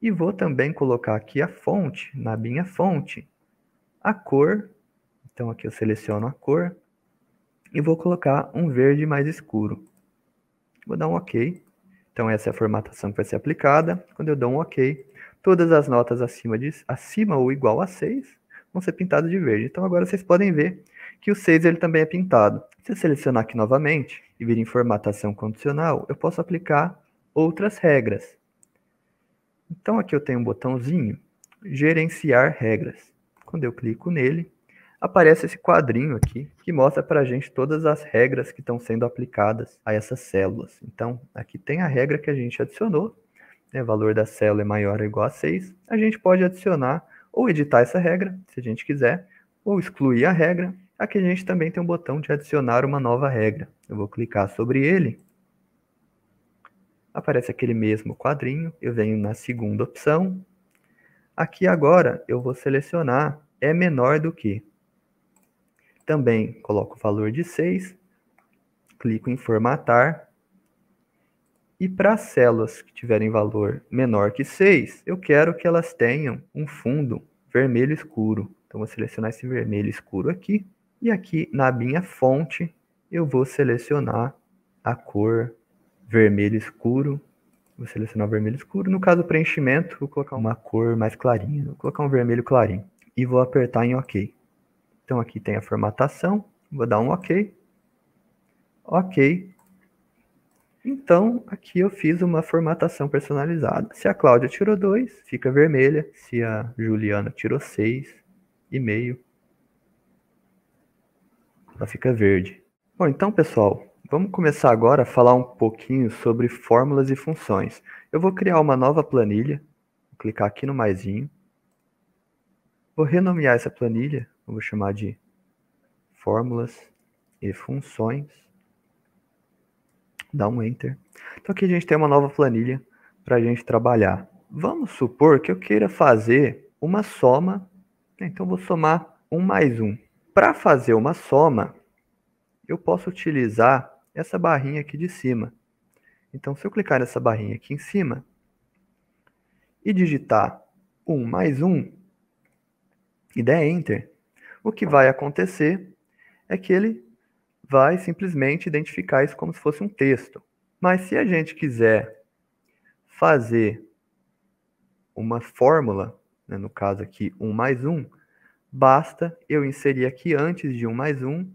e vou também colocar aqui a fonte, na minha fonte, a cor, então aqui eu seleciono a cor, e vou colocar um verde mais escuro. Vou dar um OK. Então essa é a formatação que vai ser aplicada. Quando eu dou um OK, todas as notas acima, de, acima ou igual a 6 vão ser pintadas de verde. Então agora vocês podem ver que o 6 ele também é pintado. Se eu selecionar aqui novamente e vir em formatação condicional, eu posso aplicar outras regras. Então aqui eu tenho um botãozinho gerenciar regras. Quando eu clico nele, aparece esse quadrinho aqui que mostra para a gente todas as regras que estão sendo aplicadas a essas células. Então, aqui tem a regra que a gente adicionou, né, valor da célula é maior ou igual a 6. A gente pode adicionar ou editar essa regra, se a gente quiser, ou excluir a regra. Aqui a gente também tem um botão de adicionar uma nova regra. Eu vou clicar sobre ele. Aparece aquele mesmo quadrinho. Eu venho na segunda opção. Aqui agora eu vou selecionar é menor do que. Também coloco o valor de 6, clico em formatar. E para células que tiverem valor menor que 6, eu quero que elas tenham um fundo vermelho escuro. Então, vou selecionar esse vermelho escuro aqui. E aqui na minha fonte, eu vou selecionar a cor vermelho escuro. Vou selecionar o vermelho escuro. No caso, preenchimento, vou colocar uma cor mais clarinha. Vou colocar um vermelho clarinho. E vou apertar em OK. Então aqui tem a formatação, vou dar um OK. OK. Então aqui eu fiz uma formatação personalizada. Se a Cláudia tirou 2, fica vermelha. Se a Juliana tirou 6,5, e meio, ela fica verde. Bom, então pessoal, vamos começar agora a falar um pouquinho sobre fórmulas e funções. Eu vou criar uma nova planilha, vou clicar aqui no maisinho. Vou renomear essa planilha eu vou chamar de fórmulas e funções. Dá um enter. Então aqui a gente tem uma nova planilha para a gente trabalhar. Vamos supor que eu queira fazer uma soma. É, então vou somar um mais um. Para fazer uma soma, eu posso utilizar essa barrinha aqui de cima. Então, se eu clicar nessa barrinha aqui em cima e digitar 1 mais 1 e der Enter, o que vai acontecer é que ele vai simplesmente identificar isso como se fosse um texto. Mas se a gente quiser fazer uma fórmula, né, no caso aqui 1 mais 1, basta eu inserir aqui antes de 1 mais 1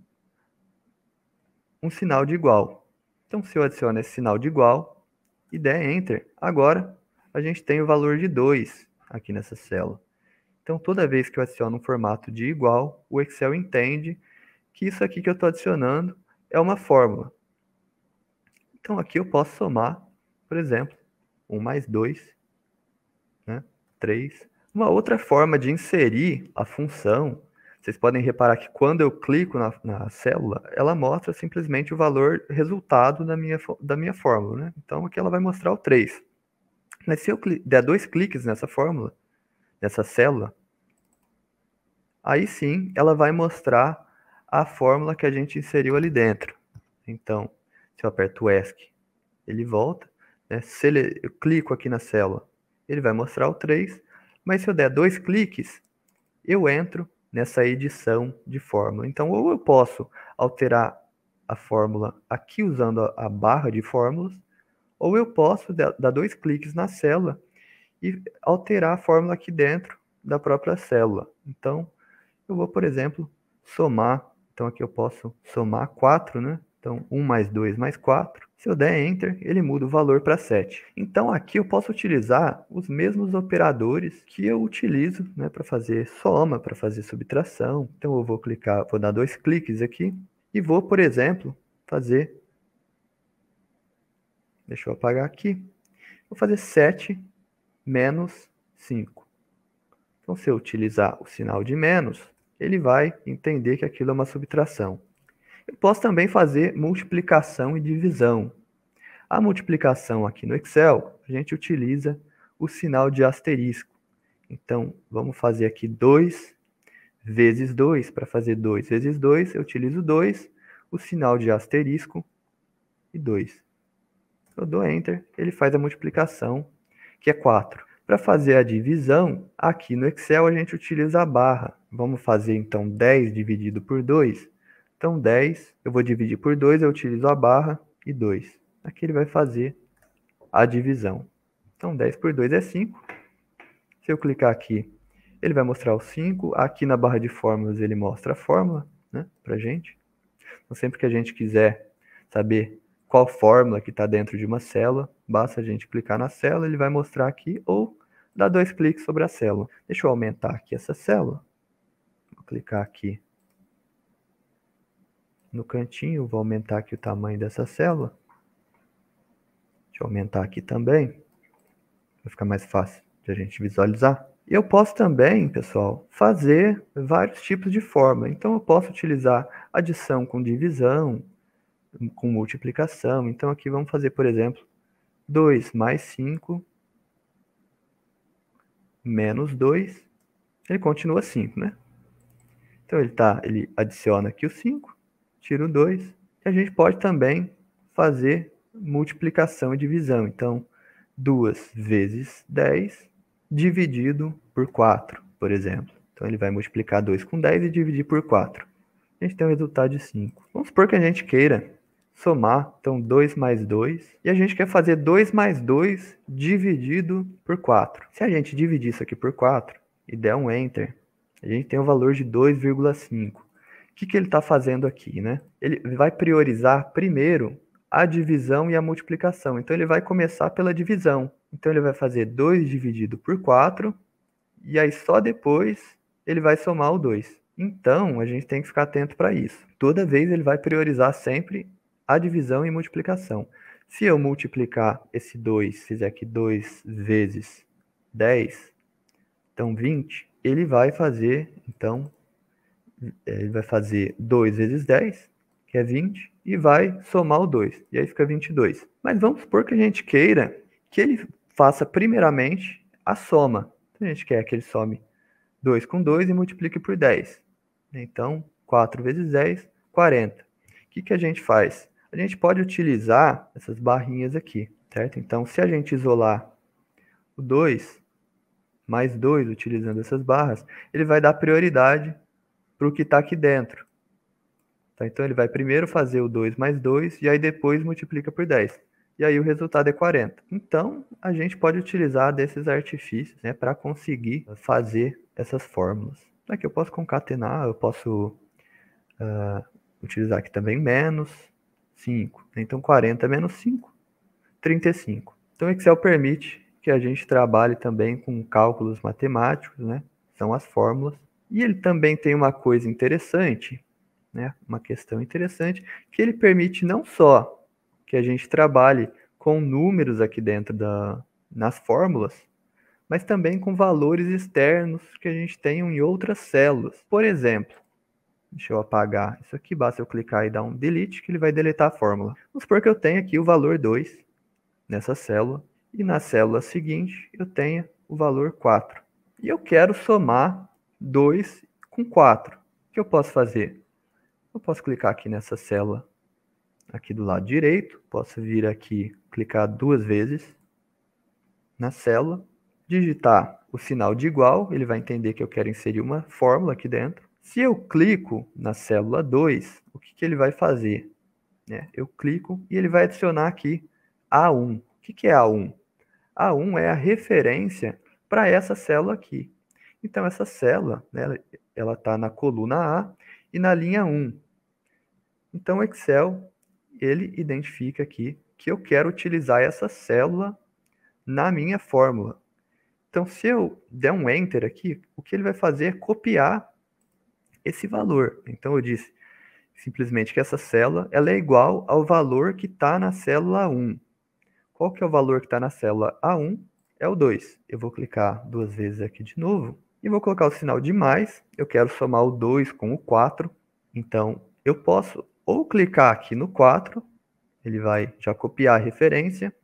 um sinal de igual. Então, se eu adiciono esse sinal de igual e der Enter, agora a gente tem o valor de 2 aqui nessa célula. Então, toda vez que eu adiciono um formato de igual, o Excel entende que isso aqui que eu estou adicionando é uma fórmula. Então, aqui eu posso somar, por exemplo, 1 mais 2, né, 3. Uma outra forma de inserir a função, vocês podem reparar que quando eu clico na, na célula, ela mostra simplesmente o valor resultado da minha, da minha fórmula. Né? Então, aqui ela vai mostrar o 3. Mas se eu der dois cliques nessa fórmula, nessa célula, Aí sim, ela vai mostrar a fórmula que a gente inseriu ali dentro. Então, se eu aperto o ESC, ele volta. Né? Se ele, eu clico aqui na célula, ele vai mostrar o 3. Mas se eu der dois cliques, eu entro nessa edição de fórmula. Então, ou eu posso alterar a fórmula aqui usando a, a barra de fórmulas, ou eu posso dar dois cliques na célula e alterar a fórmula aqui dentro da própria célula. Então, eu vou, por exemplo, somar. Então aqui eu posso somar 4, né? Então 1 mais 2 mais 4. Se eu der Enter, ele muda o valor para 7. Então aqui eu posso utilizar os mesmos operadores que eu utilizo né, para fazer soma, para fazer subtração. Então eu vou clicar, vou dar dois cliques aqui e vou, por exemplo, fazer... Deixa eu apagar aqui. Vou fazer 7 menos 5. Então, se eu utilizar o sinal de menos, ele vai entender que aquilo é uma subtração. Eu posso também fazer multiplicação e divisão. A multiplicação aqui no Excel, a gente utiliza o sinal de asterisco. Então, vamos fazer aqui 2 vezes 2. Para fazer 2 vezes 2, eu utilizo 2, o sinal de asterisco e 2. Eu dou Enter, ele faz a multiplicação, que é 4. Para fazer a divisão, aqui no Excel a gente utiliza a barra. Vamos fazer então 10 dividido por 2. Então 10, eu vou dividir por 2, eu utilizo a barra e 2. Aqui ele vai fazer a divisão. Então 10 por 2 é 5. Se eu clicar aqui, ele vai mostrar o 5. Aqui na barra de fórmulas ele mostra a fórmula né, para gente. Então sempre que a gente quiser saber qual fórmula que está dentro de uma célula, basta a gente clicar na célula, ele vai mostrar aqui ou dar dois cliques sobre a célula. Deixa eu aumentar aqui essa célula clicar aqui no cantinho, vou aumentar aqui o tamanho dessa célula. Deixa eu aumentar aqui também, vai ficar mais fácil de a gente visualizar. Eu posso também, pessoal, fazer vários tipos de forma. Então, eu posso utilizar adição com divisão, com multiplicação. Então, aqui vamos fazer, por exemplo, 2 mais 5 menos 2. Ele continua 5, né? Então ele, tá, ele adiciona aqui o 5, tira o 2, e a gente pode também fazer multiplicação e divisão. Então, 2 vezes 10 dividido por 4, por exemplo. Então ele vai multiplicar 2 com 10 e dividir por 4. A gente tem um resultado de 5. Vamos supor que a gente queira somar, então 2 mais 2, e a gente quer fazer 2 mais 2 dividido por 4. Se a gente dividir isso aqui por 4 e der um Enter, a gente tem o um valor de 2,5. O que, que ele está fazendo aqui, né? Ele vai priorizar primeiro a divisão e a multiplicação. Então, ele vai começar pela divisão. Então, ele vai fazer 2 dividido por 4, e aí só depois ele vai somar o 2. Então, a gente tem que ficar atento para isso. Toda vez ele vai priorizar sempre a divisão e multiplicação. Se eu multiplicar esse 2, fizer aqui 2 vezes 10, então 20, ele vai fazer, então, é, ele vai fazer 2 vezes 10, que é 20, e vai somar o 2, e aí fica 22. Mas vamos supor que a gente queira que ele faça primeiramente a soma. Então, a gente quer que ele some 2 com 2 e multiplique por 10. Então, 4 vezes 10, 40. O que, que a gente faz? A gente pode utilizar essas barrinhas aqui, certo? Então, se a gente isolar o 2, mais 2, utilizando essas barras, ele vai dar prioridade para o que está aqui dentro. Tá? Então, ele vai primeiro fazer o 2 mais 2 e aí depois multiplica por 10. E aí o resultado é 40. Então, a gente pode utilizar desses artifícios né, para conseguir fazer essas fórmulas. Aqui é eu posso concatenar, eu posso uh, utilizar aqui também menos 5. Então, 40 menos 5, 35. Então, o Excel permite que a gente trabalhe também com cálculos matemáticos, né? São as fórmulas. E ele também tem uma coisa interessante, né? Uma questão interessante, que ele permite não só que a gente trabalhe com números aqui dentro da, nas fórmulas, mas também com valores externos que a gente tem em outras células. Por exemplo, deixa eu apagar isso aqui, basta eu clicar e dar um delete que ele vai deletar a fórmula. Vamos supor que eu tenho aqui o valor 2 nessa célula e na célula seguinte eu tenha o valor 4. E eu quero somar 2 com 4. O que eu posso fazer? Eu posso clicar aqui nessa célula aqui do lado direito, posso vir aqui, clicar duas vezes na célula, digitar o sinal de igual, ele vai entender que eu quero inserir uma fórmula aqui dentro. Se eu clico na célula 2, o que, que ele vai fazer? né eu clico e ele vai adicionar aqui A1. O que, que é A1? A1 é a referência para essa célula aqui. Então, essa célula, né, ela está na coluna A e na linha 1. Então, o Excel, ele identifica aqui que eu quero utilizar essa célula na minha fórmula. Então, se eu der um Enter aqui, o que ele vai fazer é copiar esse valor. Então, eu disse simplesmente que essa célula ela é igual ao valor que está na célula 1 qual que é o valor que está na célula A1? É o 2. Eu vou clicar duas vezes aqui de novo e vou colocar o sinal de mais. Eu quero somar o 2 com o 4. Então, eu posso ou clicar aqui no 4, ele vai já copiar a referência,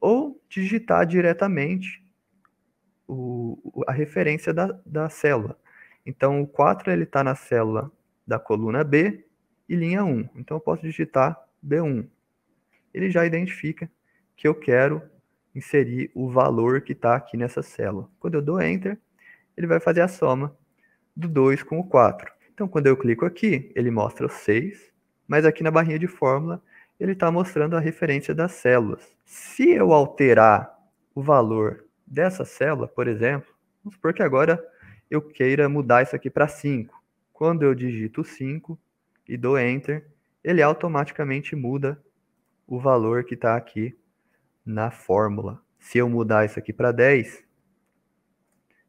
ou digitar diretamente o, a referência da, da célula. Então, o 4 está na célula da coluna B e linha 1. Então, eu posso digitar B1. Ele já identifica que eu quero inserir o valor que está aqui nessa célula. Quando eu dou Enter, ele vai fazer a soma do 2 com o 4. Então, quando eu clico aqui, ele mostra o 6, mas aqui na barrinha de fórmula, ele está mostrando a referência das células. Se eu alterar o valor dessa célula, por exemplo, vamos supor que agora eu queira mudar isso aqui para 5. Quando eu digito 5 e dou Enter, ele automaticamente muda o valor que está aqui na fórmula. Se eu mudar isso aqui para 10,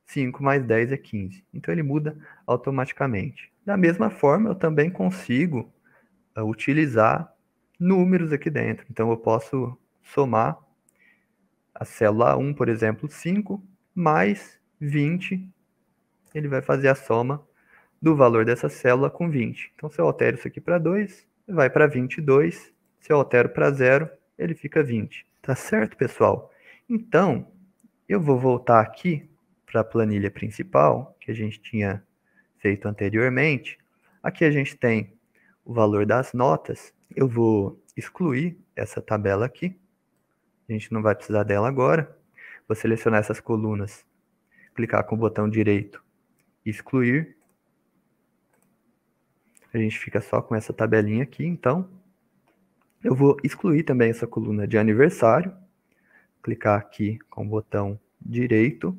5 mais 10 é 15. Então ele muda automaticamente. Da mesma forma, eu também consigo ah, utilizar números aqui dentro. Então eu posso somar a célula 1, por exemplo, 5 mais 20. Ele vai fazer a soma do valor dessa célula com 20. Então se eu altero isso aqui para 2, vai para 22. Se eu altero para 0, ele fica 20. Tá certo, pessoal? Então, eu vou voltar aqui para a planilha principal que a gente tinha feito anteriormente. Aqui a gente tem o valor das notas. Eu vou excluir essa tabela aqui. A gente não vai precisar dela agora. Vou selecionar essas colunas, clicar com o botão direito, excluir. A gente fica só com essa tabelinha aqui, então. Eu vou excluir também essa coluna de aniversário, clicar aqui com o botão direito,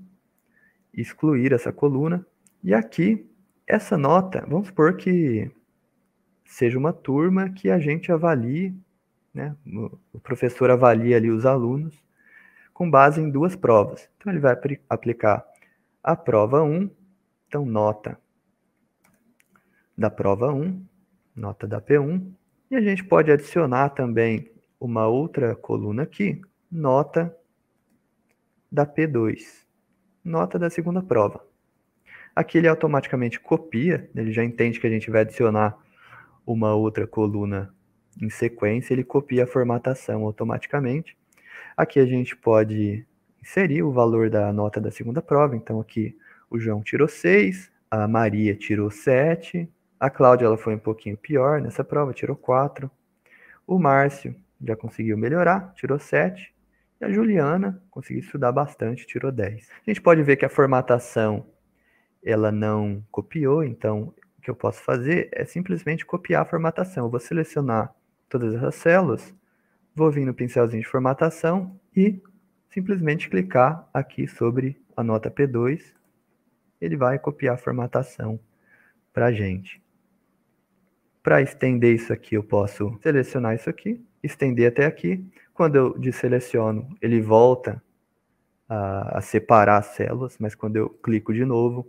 excluir essa coluna, e aqui essa nota, vamos supor que seja uma turma que a gente avalie, né? o professor avalia ali os alunos com base em duas provas. Então, ele vai aplicar a prova 1, então nota da prova 1, nota da P1, e a gente pode adicionar também uma outra coluna aqui, nota da P2, nota da segunda prova. Aqui ele automaticamente copia, ele já entende que a gente vai adicionar uma outra coluna em sequência, ele copia a formatação automaticamente. Aqui a gente pode inserir o valor da nota da segunda prova, então aqui o João tirou 6, a Maria tirou 7, a Cláudia ela foi um pouquinho pior nessa prova, tirou 4. O Márcio já conseguiu melhorar, tirou 7. E a Juliana conseguiu estudar bastante, tirou 10. A gente pode ver que a formatação ela não copiou, então o que eu posso fazer é simplesmente copiar a formatação. Eu vou selecionar todas essas células, vou vir no pincelzinho de formatação e simplesmente clicar aqui sobre a nota P2. Ele vai copiar a formatação para a gente. Para estender isso aqui, eu posso selecionar isso aqui, estender até aqui. Quando eu desseleciono, ele volta a, a separar as células, mas quando eu clico de novo,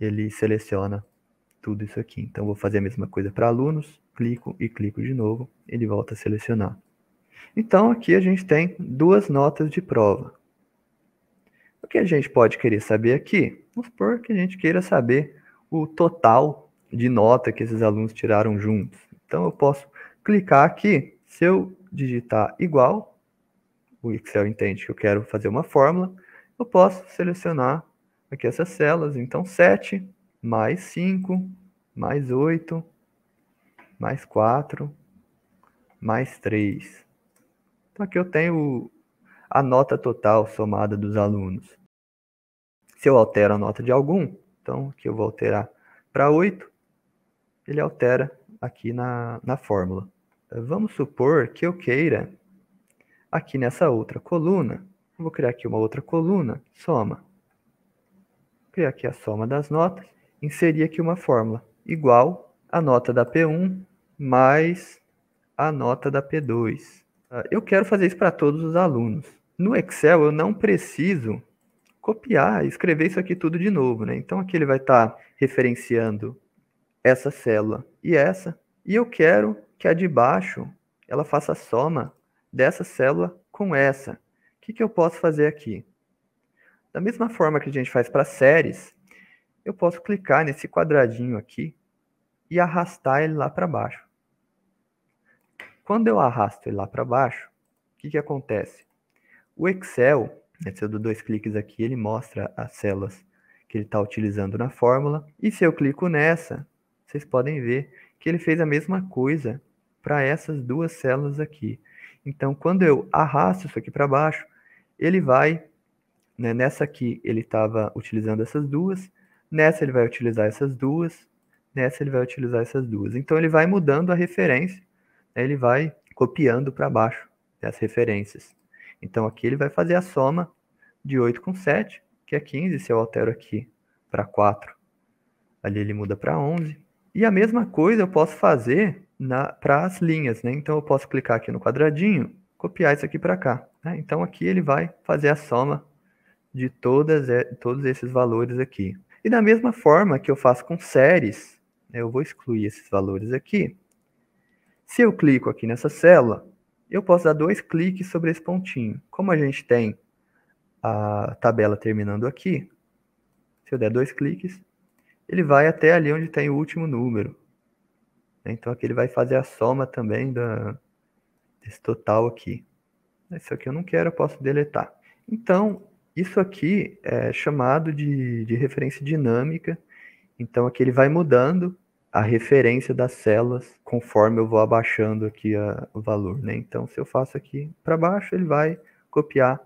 ele seleciona tudo isso aqui. Então, vou fazer a mesma coisa para alunos, clico e clico de novo, ele volta a selecionar. Então, aqui a gente tem duas notas de prova. O que a gente pode querer saber aqui? Vamos supor que a gente queira saber o total de nota que esses alunos tiraram juntos. Então eu posso clicar aqui, se eu digitar igual, o Excel entende que eu quero fazer uma fórmula, eu posso selecionar aqui essas células, então 7 mais 5 mais 8 mais 4 mais 3. Então aqui eu tenho a nota total somada dos alunos. Se eu altero a nota de algum, então aqui eu vou alterar para 8, ele altera aqui na, na fórmula. Eh, vamos supor que eu queira, aqui nessa outra coluna, vou criar aqui uma outra coluna, soma. Criar aqui a soma das notas, inserir aqui uma fórmula igual a nota da P1 mais a nota da P2. Ah, eu quero fazer isso para todos os alunos. No Excel, eu não preciso copiar, escrever isso aqui tudo de novo. Né? Então, aqui ele vai estar tá referenciando essa célula e essa, e eu quero que a de baixo ela faça soma dessa célula com essa. O que, que eu posso fazer aqui? Da mesma forma que a gente faz para séries, eu posso clicar nesse quadradinho aqui e arrastar ele lá para baixo. Quando eu arrasto ele lá para baixo, o que, que acontece? O Excel, né, se eu dou dois cliques aqui, ele mostra as células que ele está utilizando na fórmula. E se eu clico nessa, vocês podem ver que ele fez a mesma coisa para essas duas células aqui. Então, quando eu arrasto isso aqui para baixo, ele vai, né, nessa aqui ele estava utilizando essas duas, nessa ele vai utilizar essas duas, nessa ele vai utilizar essas duas. Então, ele vai mudando a referência, né, ele vai copiando para baixo as referências. Então, aqui ele vai fazer a soma de 8 com 7, que é 15, se eu altero aqui para 4, ali ele muda para 11, e a mesma coisa eu posso fazer para as linhas, né? Então eu posso clicar aqui no quadradinho, copiar isso aqui para cá. Né? Então aqui ele vai fazer a soma de todas, todos esses valores aqui. E da mesma forma que eu faço com séries, né? eu vou excluir esses valores aqui. Se eu clico aqui nessa célula, eu posso dar dois cliques sobre esse pontinho. Como a gente tem a tabela terminando aqui, se eu der dois cliques, ele vai até ali onde tem o último número. Então aqui ele vai fazer a soma também da, desse total aqui. Isso aqui eu não quero, eu posso deletar. Então, isso aqui é chamado de, de referência dinâmica. Então aqui ele vai mudando a referência das células conforme eu vou abaixando aqui a, o valor. Né? Então se eu faço aqui para baixo, ele vai copiar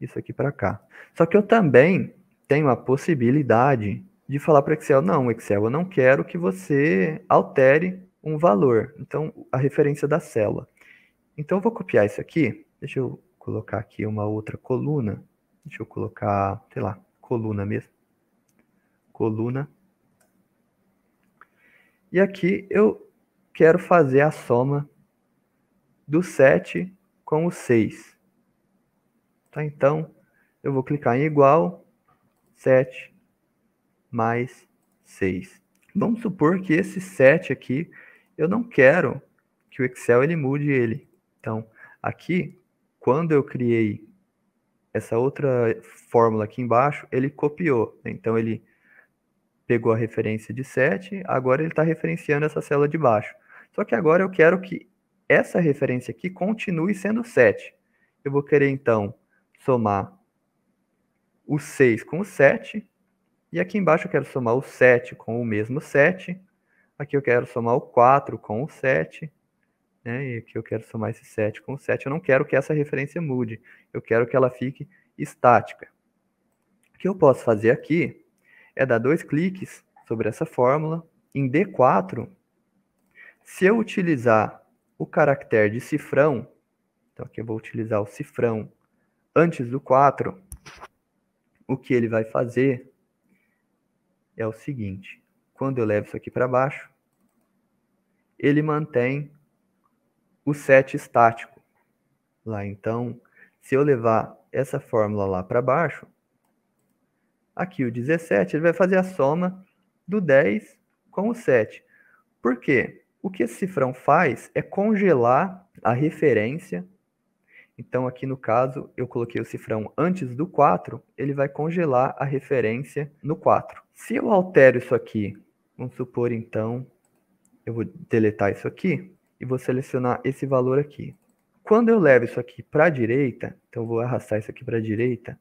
isso aqui para cá. Só que eu também tenho a possibilidade de falar para o Excel, não, Excel, eu não quero que você altere um valor. Então, a referência da célula. Então, eu vou copiar isso aqui. Deixa eu colocar aqui uma outra coluna. Deixa eu colocar, sei lá, coluna mesmo. Coluna. E aqui eu quero fazer a soma do 7 com o 6. Tá, então, eu vou clicar em igual, 7 mais 6. Vamos supor que esse 7 aqui, eu não quero que o Excel ele mude ele. Então, aqui, quando eu criei essa outra fórmula aqui embaixo, ele copiou. Então, ele pegou a referência de 7, agora ele está referenciando essa célula de baixo. Só que agora eu quero que essa referência aqui continue sendo 7. Eu vou querer, então, somar o 6 com o 7 e aqui embaixo eu quero somar o 7 com o mesmo 7. Aqui eu quero somar o 4 com o 7. Né? E aqui eu quero somar esse 7 com o 7. Eu não quero que essa referência mude. Eu quero que ela fique estática. O que eu posso fazer aqui é dar dois cliques sobre essa fórmula. Em D4, se eu utilizar o caractere de cifrão, então aqui eu vou utilizar o cifrão antes do 4, o que ele vai fazer é o seguinte: quando eu levo isso aqui para baixo, ele mantém o set estático lá. Então, se eu levar essa fórmula lá para baixo, aqui o 17, ele vai fazer a soma do 10 com o 7. Por quê? O que esse cifrão faz é congelar a referência. Então, aqui no caso, eu coloquei o cifrão antes do 4, ele vai congelar a referência no 4. Se eu altero isso aqui, vamos supor então, eu vou deletar isso aqui e vou selecionar esse valor aqui. Quando eu levo isso aqui para a direita, então eu vou arrastar isso aqui para a direita,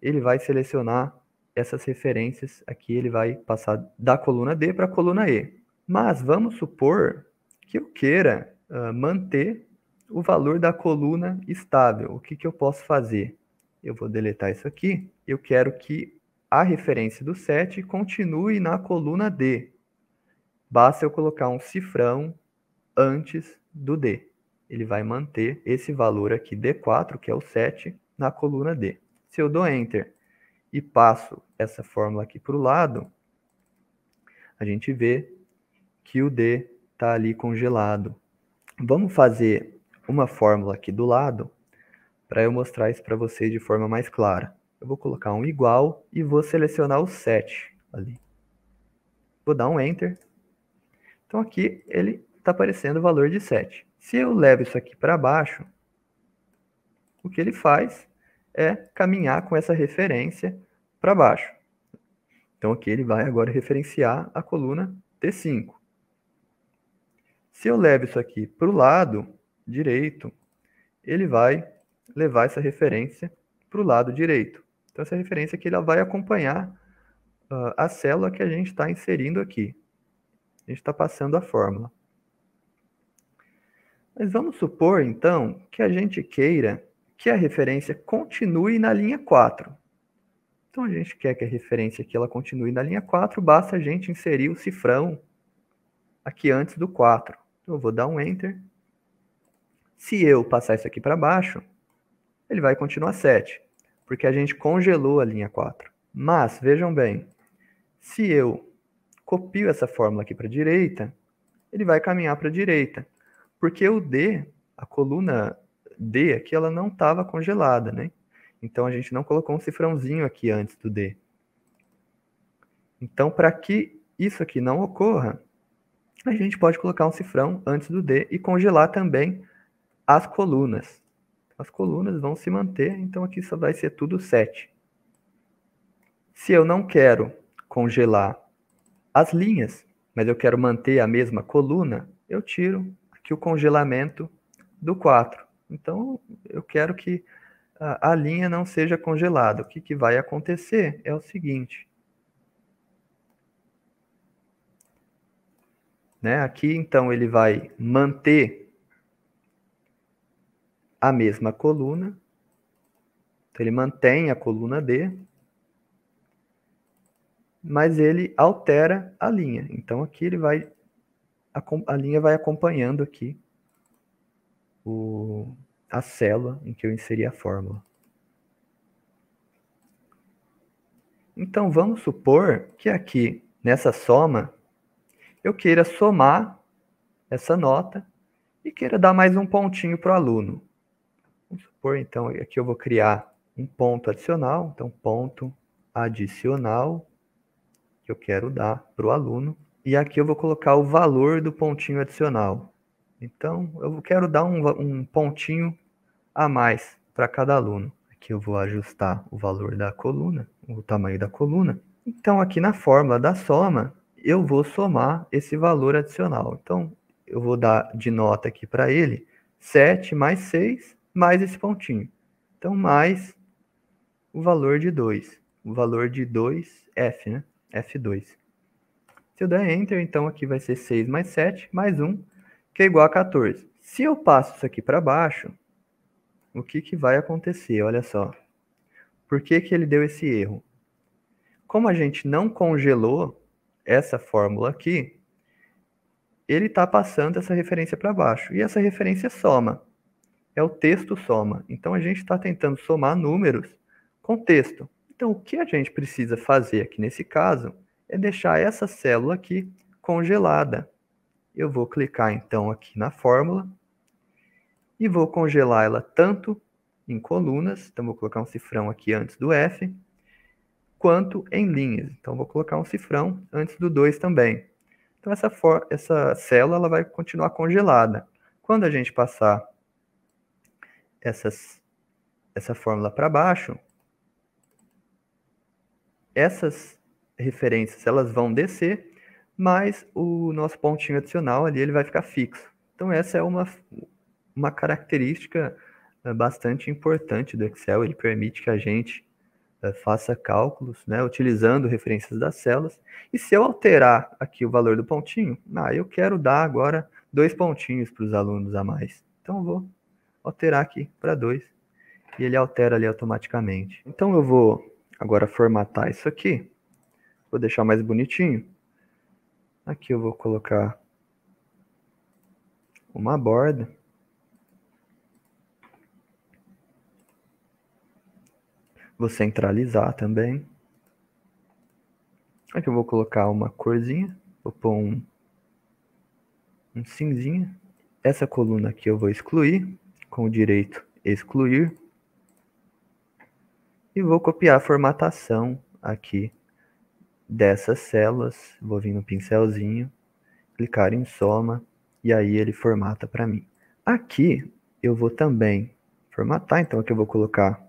ele vai selecionar essas referências aqui, ele vai passar da coluna D para a coluna E. Mas vamos supor que eu queira uh, manter o valor da coluna estável. O que, que eu posso fazer? Eu vou deletar isso aqui. Eu quero que a referência do 7 continue na coluna D. Basta eu colocar um cifrão antes do D. Ele vai manter esse valor aqui, D4, que é o 7, na coluna D. Se eu dou Enter e passo essa fórmula aqui para o lado, a gente vê que o D está ali congelado. Vamos fazer uma fórmula aqui do lado para eu mostrar isso para vocês de forma mais clara eu vou colocar um igual e vou selecionar o set ali. Vou dar um Enter. Então aqui ele está aparecendo o valor de 7. Se eu levo isso aqui para baixo, o que ele faz é caminhar com essa referência para baixo. Então aqui ele vai agora referenciar a coluna T5. Se eu levo isso aqui para o lado direito, ele vai levar essa referência para o lado direito. Então, essa é referência aqui ela vai acompanhar uh, a célula que a gente está inserindo aqui. A gente está passando a fórmula. Mas vamos supor, então, que a gente queira que a referência continue na linha 4. Então, a gente quer que a referência aqui ela continue na linha 4, basta a gente inserir o cifrão aqui antes do 4. Então, eu vou dar um Enter. Se eu passar isso aqui para baixo, ele vai continuar 7 porque a gente congelou a linha 4. Mas, vejam bem, se eu copio essa fórmula aqui para a direita, ele vai caminhar para a direita, porque o D, a coluna D aqui, ela não estava congelada, né? Então, a gente não colocou um cifrãozinho aqui antes do D. Então, para que isso aqui não ocorra, a gente pode colocar um cifrão antes do D e congelar também as colunas as colunas vão se manter, então aqui só vai ser tudo 7. Se eu não quero congelar as linhas, mas eu quero manter a mesma coluna, eu tiro aqui o congelamento do 4. Então, eu quero que a, a linha não seja congelada. O que, que vai acontecer é o seguinte. Né? Aqui, então, ele vai manter a mesma coluna. Então, ele mantém a coluna D, mas ele altera a linha. Então, aqui ele vai. A, a linha vai acompanhando aqui o, a célula em que eu inseri a fórmula. Então, vamos supor que aqui, nessa soma, eu queira somar essa nota e queira dar mais um pontinho para o aluno. Vamos supor, então, aqui eu vou criar um ponto adicional. Então, ponto adicional que eu quero dar para o aluno. E aqui eu vou colocar o valor do pontinho adicional. Então, eu quero dar um, um pontinho a mais para cada aluno. Aqui eu vou ajustar o valor da coluna, o tamanho da coluna. Então, aqui na fórmula da soma, eu vou somar esse valor adicional. Então, eu vou dar de nota aqui para ele 7 mais 6 mais esse pontinho. Então, mais o valor de 2. O valor de 2F, né? F2. Se eu der Enter, então aqui vai ser 6 mais 7, mais 1, que é igual a 14. Se eu passo isso aqui para baixo, o que, que vai acontecer? Olha só. Por que, que ele deu esse erro? Como a gente não congelou essa fórmula aqui, ele está passando essa referência para baixo. E essa referência soma é o texto soma. Então a gente está tentando somar números com texto. Então o que a gente precisa fazer aqui nesse caso é deixar essa célula aqui congelada. Eu vou clicar então aqui na fórmula e vou congelar ela tanto em colunas, então vou colocar um cifrão aqui antes do F, quanto em linhas. Então vou colocar um cifrão antes do 2 também. Então essa, essa célula ela vai continuar congelada. Quando a gente passar essas, essa fórmula para baixo, essas referências elas vão descer, mas o nosso pontinho adicional ali ele vai ficar fixo. Então essa é uma, uma característica eh, bastante importante do Excel, ele permite que a gente eh, faça cálculos, né, utilizando referências das células. E se eu alterar aqui o valor do pontinho, ah, eu quero dar agora dois pontinhos para os alunos a mais. Então, eu vou alterar aqui para 2 e ele altera ali automaticamente. Então eu vou agora formatar isso aqui, vou deixar mais bonitinho. Aqui eu vou colocar uma borda. Vou centralizar também. Aqui eu vou colocar uma corzinha, vou pôr um, um Essa coluna aqui eu vou excluir com o direito excluir. E vou copiar a formatação aqui dessas células. Vou vir no pincelzinho, clicar em soma, e aí ele formata para mim. Aqui eu vou também formatar, então aqui eu vou colocar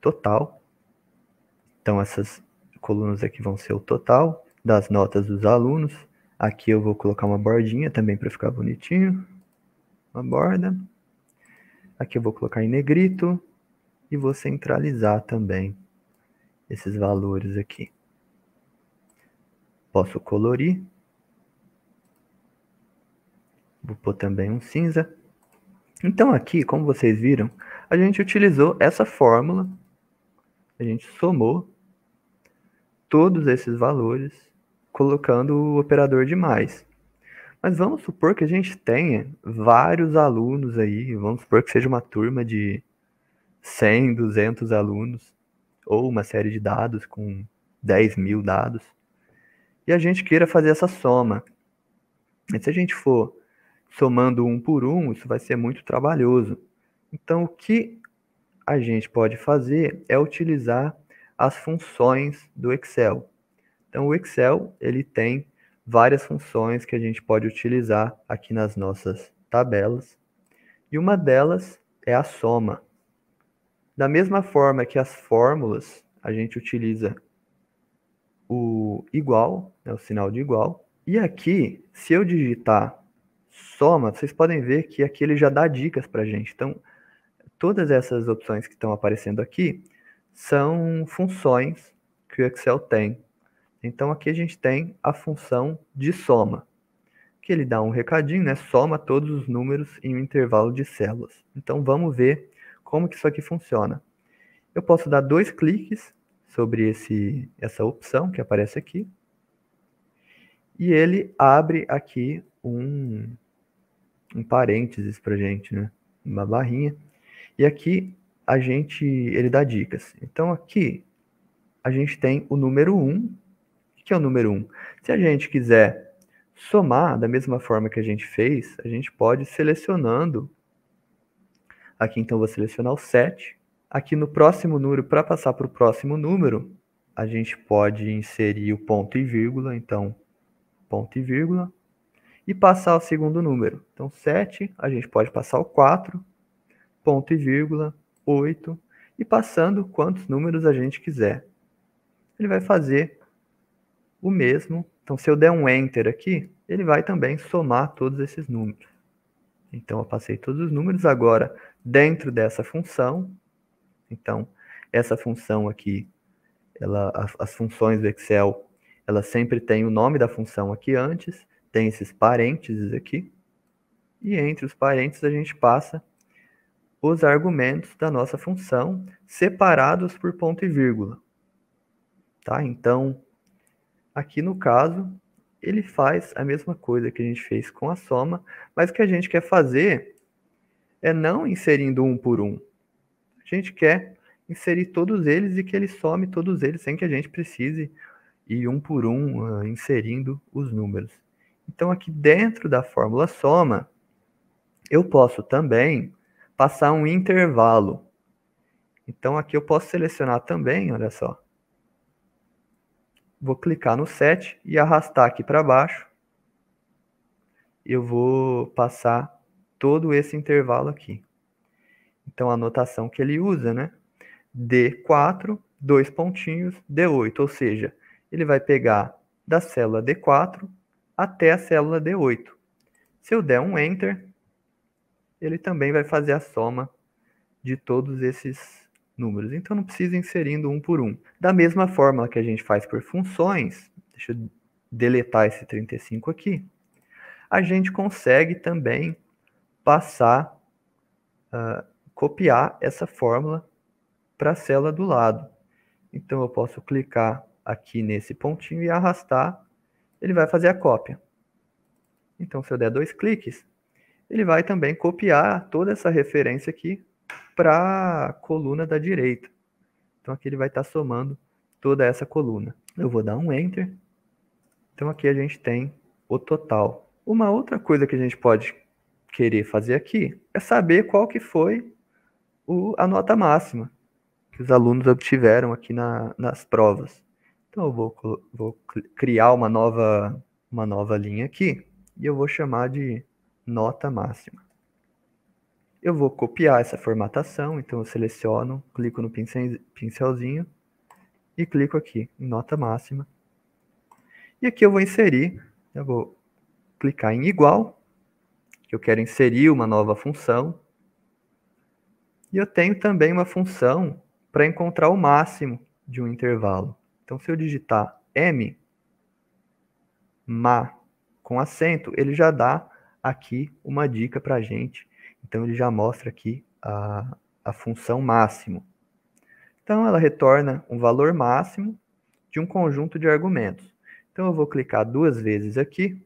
total. Então essas colunas aqui vão ser o total das notas dos alunos. Aqui eu vou colocar uma bordinha também para ficar bonitinho. Uma borda. Aqui eu vou colocar em negrito e vou centralizar também esses valores aqui. Posso colorir. Vou pôr também um cinza. Então aqui, como vocês viram, a gente utilizou essa fórmula. A gente somou todos esses valores colocando o operador de mais. Mas vamos supor que a gente tenha vários alunos aí, vamos supor que seja uma turma de 100, 200 alunos, ou uma série de dados com 10 mil dados, e a gente queira fazer essa soma. E se a gente for somando um por um, isso vai ser muito trabalhoso. Então, o que a gente pode fazer é utilizar as funções do Excel. Então, o Excel ele tem várias funções que a gente pode utilizar aqui nas nossas tabelas. E uma delas é a soma. Da mesma forma que as fórmulas, a gente utiliza o igual, né, o sinal de igual. E aqui, se eu digitar soma, vocês podem ver que aqui ele já dá dicas para a gente. Então, todas essas opções que estão aparecendo aqui são funções que o Excel tem então aqui a gente tem a função de soma, que ele dá um recadinho, né? Soma todos os números em um intervalo de células. Então vamos ver como que isso aqui funciona. Eu posso dar dois cliques sobre esse, essa opção que aparece aqui. E ele abre aqui um, um parênteses para gente, né? Uma barrinha. E aqui a gente, ele dá dicas. Então aqui a gente tem o número 1, que é o número 1. Um. Se a gente quiser somar da mesma forma que a gente fez, a gente pode selecionando. Aqui então vou selecionar o 7. Aqui no próximo número, para passar para o próximo número, a gente pode inserir o ponto e vírgula, então ponto e vírgula, e passar o segundo número. Então 7, a gente pode passar o 4, ponto e vírgula, 8, e passando quantos números a gente quiser. Ele vai fazer o mesmo. Então, se eu der um enter aqui, ele vai também somar todos esses números. Então, eu passei todos os números agora dentro dessa função. Então, essa função aqui, ela, as funções do Excel, ela sempre tem o nome da função aqui antes, tem esses parênteses aqui, e entre os parênteses a gente passa os argumentos da nossa função separados por ponto e vírgula. Tá? Então, Aqui no caso, ele faz a mesma coisa que a gente fez com a soma, mas o que a gente quer fazer é não inserindo um por um. A gente quer inserir todos eles e que ele some todos eles sem que a gente precise ir um por um uh, inserindo os números. Então, aqui dentro da fórmula soma, eu posso também passar um intervalo. Então, aqui eu posso selecionar também, olha só, vou clicar no set e arrastar aqui para baixo. Eu vou passar todo esse intervalo aqui. Então, a notação que ele usa, né? D4, dois pontinhos, D8. Ou seja, ele vai pegar da célula D4 até a célula D8. Se eu der um Enter, ele também vai fazer a soma de todos esses números, então não precisa inserindo um por um. Da mesma fórmula que a gente faz por funções, deixa eu deletar esse 35 aqui, a gente consegue também passar, uh, copiar essa fórmula para a célula do lado. Então eu posso clicar aqui nesse pontinho e arrastar, ele vai fazer a cópia. Então se eu der dois cliques, ele vai também copiar toda essa referência aqui para a coluna da direita. Então aqui ele vai estar tá somando toda essa coluna. Eu vou dar um Enter. Então aqui a gente tem o total. Uma outra coisa que a gente pode querer fazer aqui é saber qual que foi o, a nota máxima que os alunos obtiveram aqui na, nas provas. Então eu vou, vou criar uma nova, uma nova linha aqui e eu vou chamar de nota máxima. Eu vou copiar essa formatação, então eu seleciono, clico no pincelzinho e clico aqui em nota máxima. E aqui eu vou inserir, eu vou clicar em igual, que eu quero inserir uma nova função. E eu tenho também uma função para encontrar o máximo de um intervalo. Então, se eu digitar m, ma, com acento, ele já dá aqui uma dica para a gente então ele já mostra aqui a, a função máximo. Então ela retorna um valor máximo de um conjunto de argumentos. Então eu vou clicar duas vezes aqui,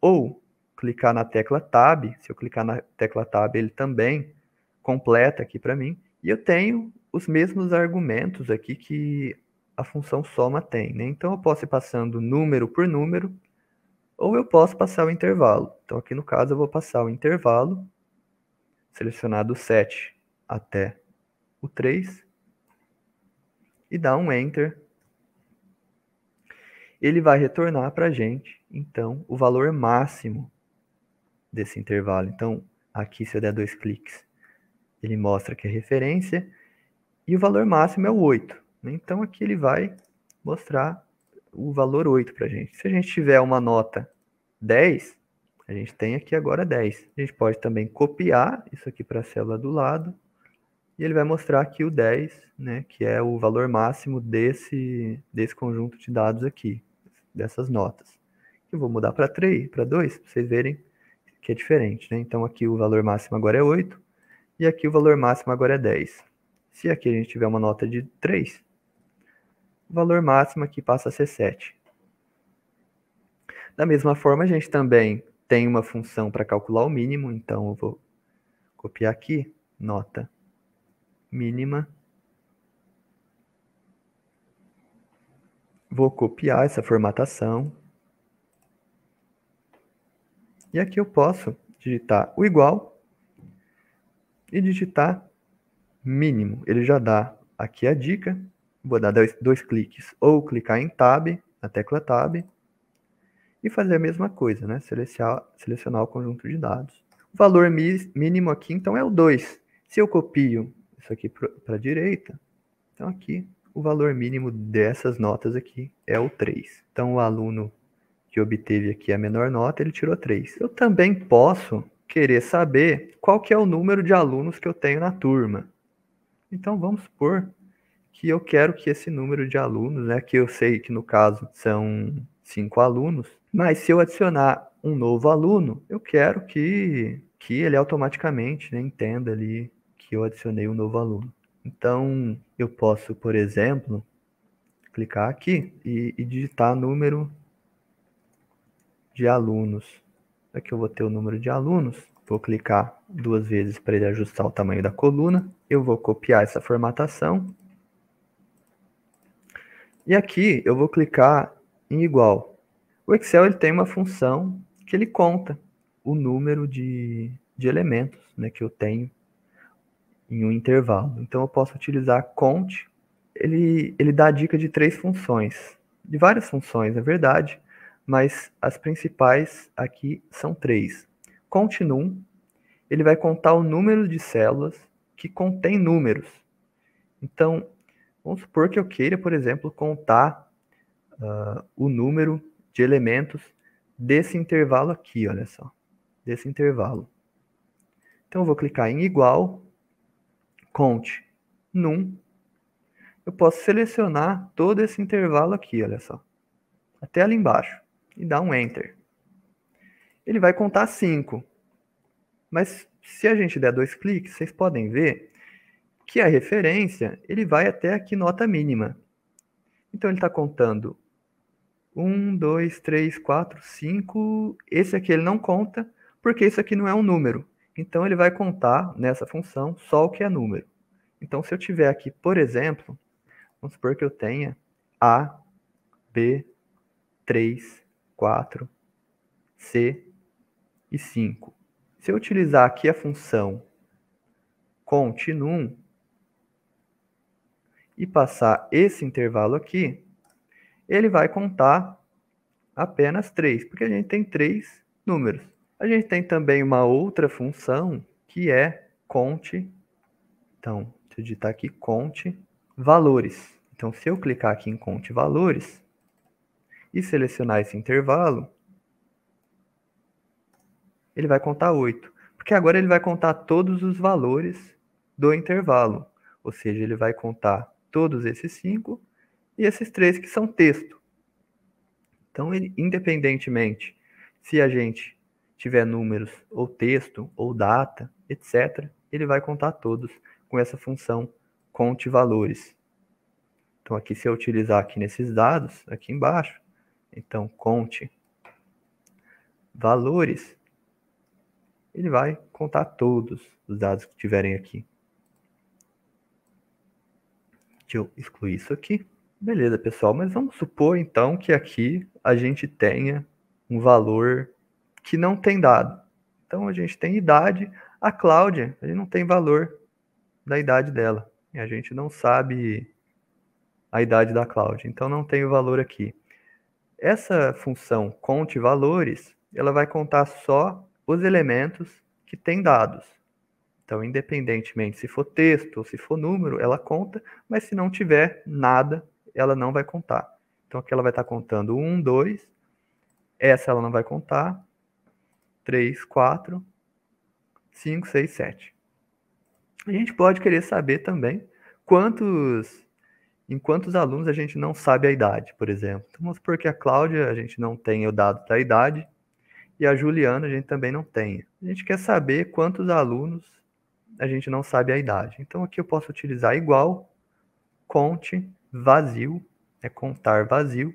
ou clicar na tecla Tab, se eu clicar na tecla Tab ele também completa aqui para mim, e eu tenho os mesmos argumentos aqui que a função soma tem. Né? Então eu posso ir passando número por número, ou eu posso passar o intervalo. Então aqui no caso eu vou passar o intervalo selecionar do 7 até o 3 e dá um Enter. Ele vai retornar para a gente, então, o valor máximo desse intervalo. Então, aqui se eu der dois cliques, ele mostra que é referência e o valor máximo é o 8. Então, aqui ele vai mostrar o valor 8 para a gente. Se a gente tiver uma nota 10, a gente tem aqui agora 10. A gente pode também copiar isso aqui para a célula do lado. E ele vai mostrar aqui o 10, né, que é o valor máximo desse, desse conjunto de dados aqui, dessas notas. Eu vou mudar para 3, para 2, para vocês verem que é diferente. Né? Então aqui o valor máximo agora é 8 e aqui o valor máximo agora é 10. Se aqui a gente tiver uma nota de 3, o valor máximo aqui passa a ser 7. Da mesma forma, a gente também tem uma função para calcular o mínimo, então eu vou copiar aqui, nota mínima. Vou copiar essa formatação. E aqui eu posso digitar o igual e digitar mínimo. Ele já dá aqui a dica. Vou dar dois, dois cliques ou clicar em Tab, na tecla Tab, e fazer a mesma coisa, né? Selecionar, selecionar o conjunto de dados. O valor mínimo aqui, então, é o 2. Se eu copio isso aqui para a direita, então aqui o valor mínimo dessas notas aqui é o 3. Então o aluno que obteve aqui a menor nota, ele tirou 3. Eu também posso querer saber qual que é o número de alunos que eu tenho na turma. Então vamos supor que eu quero que esse número de alunos, né, que eu sei que no caso são cinco alunos, mas se eu adicionar um novo aluno, eu quero que, que ele automaticamente né, entenda ali que eu adicionei um novo aluno. Então, eu posso, por exemplo, clicar aqui e, e digitar número de alunos. Aqui eu vou ter o número de alunos, vou clicar duas vezes para ele ajustar o tamanho da coluna. Eu vou copiar essa formatação. E aqui eu vou clicar em igual, o Excel ele tem uma função que ele conta o número de, de elementos né, que eu tenho em um intervalo. Então eu posso utilizar count, ele, ele dá a dica de três funções, de várias funções, é verdade, mas as principais aqui são três. Continuum, ele vai contar o número de células que contém números. Então, vamos supor que eu queira, por exemplo, contar uh, o número de elementos desse intervalo aqui, olha só, desse intervalo. Então eu vou clicar em igual, conte num. Eu posso selecionar todo esse intervalo aqui, olha só, até ali embaixo e dar um enter. Ele vai contar 5. Mas se a gente der dois cliques, vocês podem ver que a referência ele vai até aqui nota mínima. Então ele está contando um, dois, três, quatro, cinco. Esse aqui ele não conta, porque isso aqui não é um número. Então, ele vai contar nessa função só o que é número. Então, se eu tiver aqui, por exemplo, vamos supor que eu tenha A, B, 3, 4, C e 5. Se eu utilizar aqui a função continuum e passar esse intervalo aqui, ele vai contar apenas três, porque a gente tem três números. A gente tem também uma outra função que é conte. Então, vou eu digitar aqui conte valores. Então, se eu clicar aqui em conte valores e selecionar esse intervalo, ele vai contar 8. Porque agora ele vai contar todos os valores do intervalo. Ou seja, ele vai contar todos esses 5 e esses três que são texto. Então, independentemente se a gente tiver números ou texto ou data, etc., ele vai contar todos com essa função conte valores. Então, aqui se eu utilizar aqui nesses dados, aqui embaixo, então conte valores, ele vai contar todos os dados que tiverem aqui. Deixa eu excluir isso aqui. Beleza, pessoal, mas vamos supor então que aqui a gente tenha um valor que não tem dado. Então a gente tem idade, a Cláudia, a gente não tem valor da idade dela. E a gente não sabe a idade da Cláudia, então não tem o valor aqui. Essa função conte valores, ela vai contar só os elementos que tem dados. Então, independentemente se for texto ou se for número, ela conta, mas se não tiver nada, ela não vai contar. Então aqui ela vai estar tá contando 1, 2. Essa ela não vai contar. 3, 4, 5, 6, 7. A gente pode querer saber também quantos em quantos alunos a gente não sabe a idade, por exemplo. Então, vamos supor que a Cláudia a gente não tem o dado da idade e a Juliana a gente também não tem. A gente quer saber quantos alunos a gente não sabe a idade. Então aqui eu posso utilizar igual, conte vazio, é contar vazio,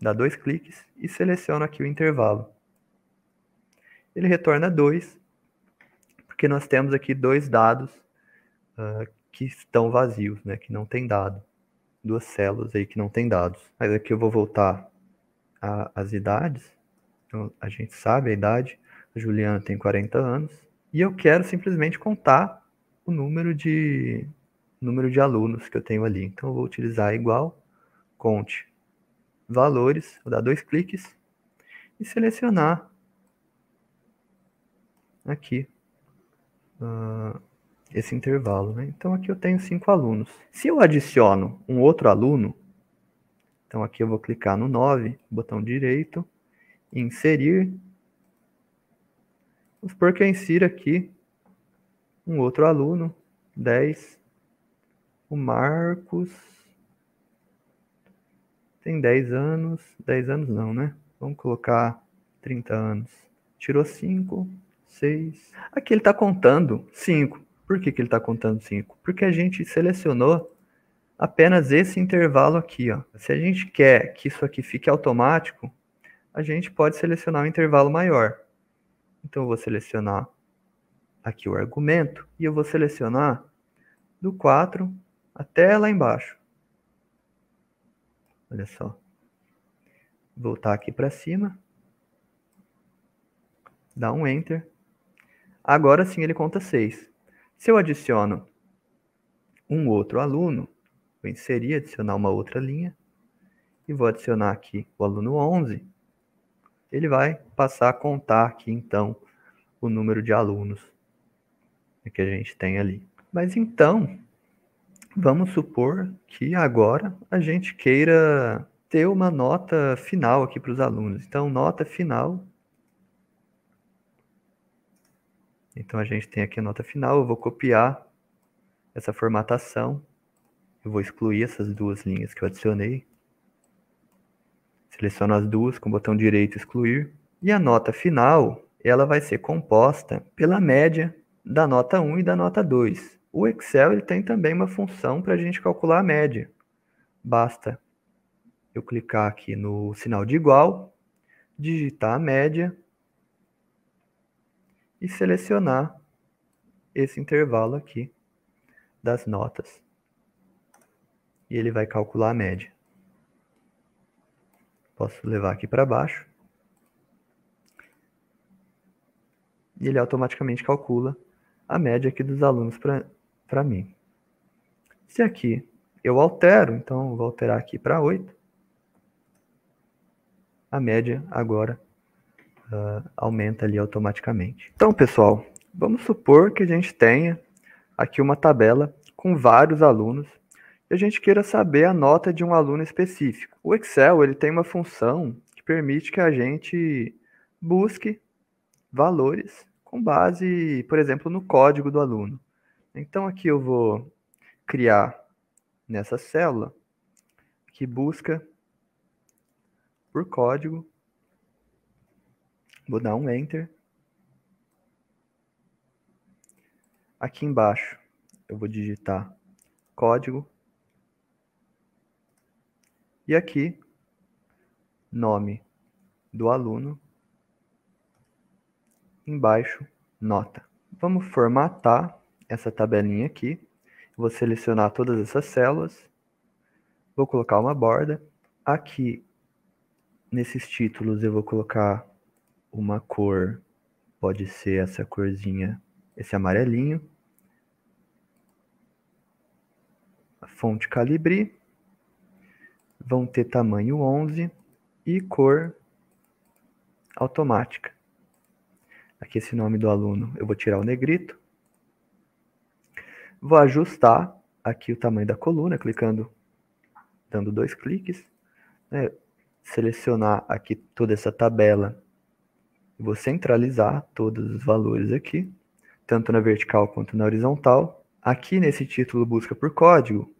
dá dois cliques e seleciona aqui o intervalo. Ele retorna 2, porque nós temos aqui dois dados uh, que estão vazios, né, que não tem dado. Duas células aí que não tem dados. Mas aqui eu vou voltar às idades. Então, a gente sabe a idade. A Juliana tem 40 anos. E eu quero simplesmente contar o número de, número de alunos que eu tenho ali. Então, eu vou utilizar igual conte valores, vou dar dois cliques e selecionar aqui uh, esse intervalo. Né? Então, aqui eu tenho cinco alunos. Se eu adiciono um outro aluno, então aqui eu vou clicar no 9, botão direito, inserir. Vamos supor que eu insira aqui um outro aluno, 10, o Marcos tem 10 anos. 10 anos não, né? Vamos colocar 30 anos. Tirou 5, 6. Aqui ele está contando 5. Por que, que ele está contando 5? Porque a gente selecionou apenas esse intervalo aqui. Ó. Se a gente quer que isso aqui fique automático, a gente pode selecionar um intervalo maior. Então, eu vou selecionar aqui o argumento e eu vou selecionar do 4 até lá embaixo. Olha só. Voltar aqui para cima. Dá um Enter. Agora sim ele conta 6. Se eu adiciono um outro aluno, vou inserir, adicionar uma outra linha, e vou adicionar aqui o aluno 11, ele vai passar a contar aqui, então, o número de alunos que a gente tem ali. Mas então, Vamos supor que agora a gente queira ter uma nota final aqui para os alunos. Então, nota final. Então, a gente tem aqui a nota final. Eu vou copiar essa formatação. Eu vou excluir essas duas linhas que eu adicionei. Seleciono as duas com o botão direito excluir. E a nota final, ela vai ser composta pela média da nota 1 e da nota 2. O Excel ele tem também uma função para a gente calcular a média. Basta eu clicar aqui no sinal de igual, digitar a média e selecionar esse intervalo aqui das notas. E ele vai calcular a média. Posso levar aqui para baixo. E ele automaticamente calcula a média aqui dos alunos para mim. Se aqui eu altero, então eu vou alterar aqui para 8, a média agora uh, aumenta ali automaticamente. Então, pessoal, vamos supor que a gente tenha aqui uma tabela com vários alunos e a gente queira saber a nota de um aluno específico. O Excel ele tem uma função que permite que a gente busque valores com base, por exemplo, no código do aluno. Então aqui eu vou criar nessa célula que busca por código. Vou dar um enter. Aqui embaixo eu vou digitar código. E aqui nome do aluno. Embaixo nota. Vamos formatar essa tabelinha aqui, vou selecionar todas essas células, vou colocar uma borda. Aqui, nesses títulos, eu vou colocar uma cor, pode ser essa corzinha, esse amarelinho. A fonte calibre, vão ter tamanho 11 e cor automática. Aqui esse nome do aluno eu vou tirar o negrito. Vou ajustar aqui o tamanho da coluna, clicando, dando dois cliques. Né? Selecionar aqui toda essa tabela. Vou centralizar todos os valores aqui, tanto na vertical quanto na horizontal. Aqui nesse título busca por código,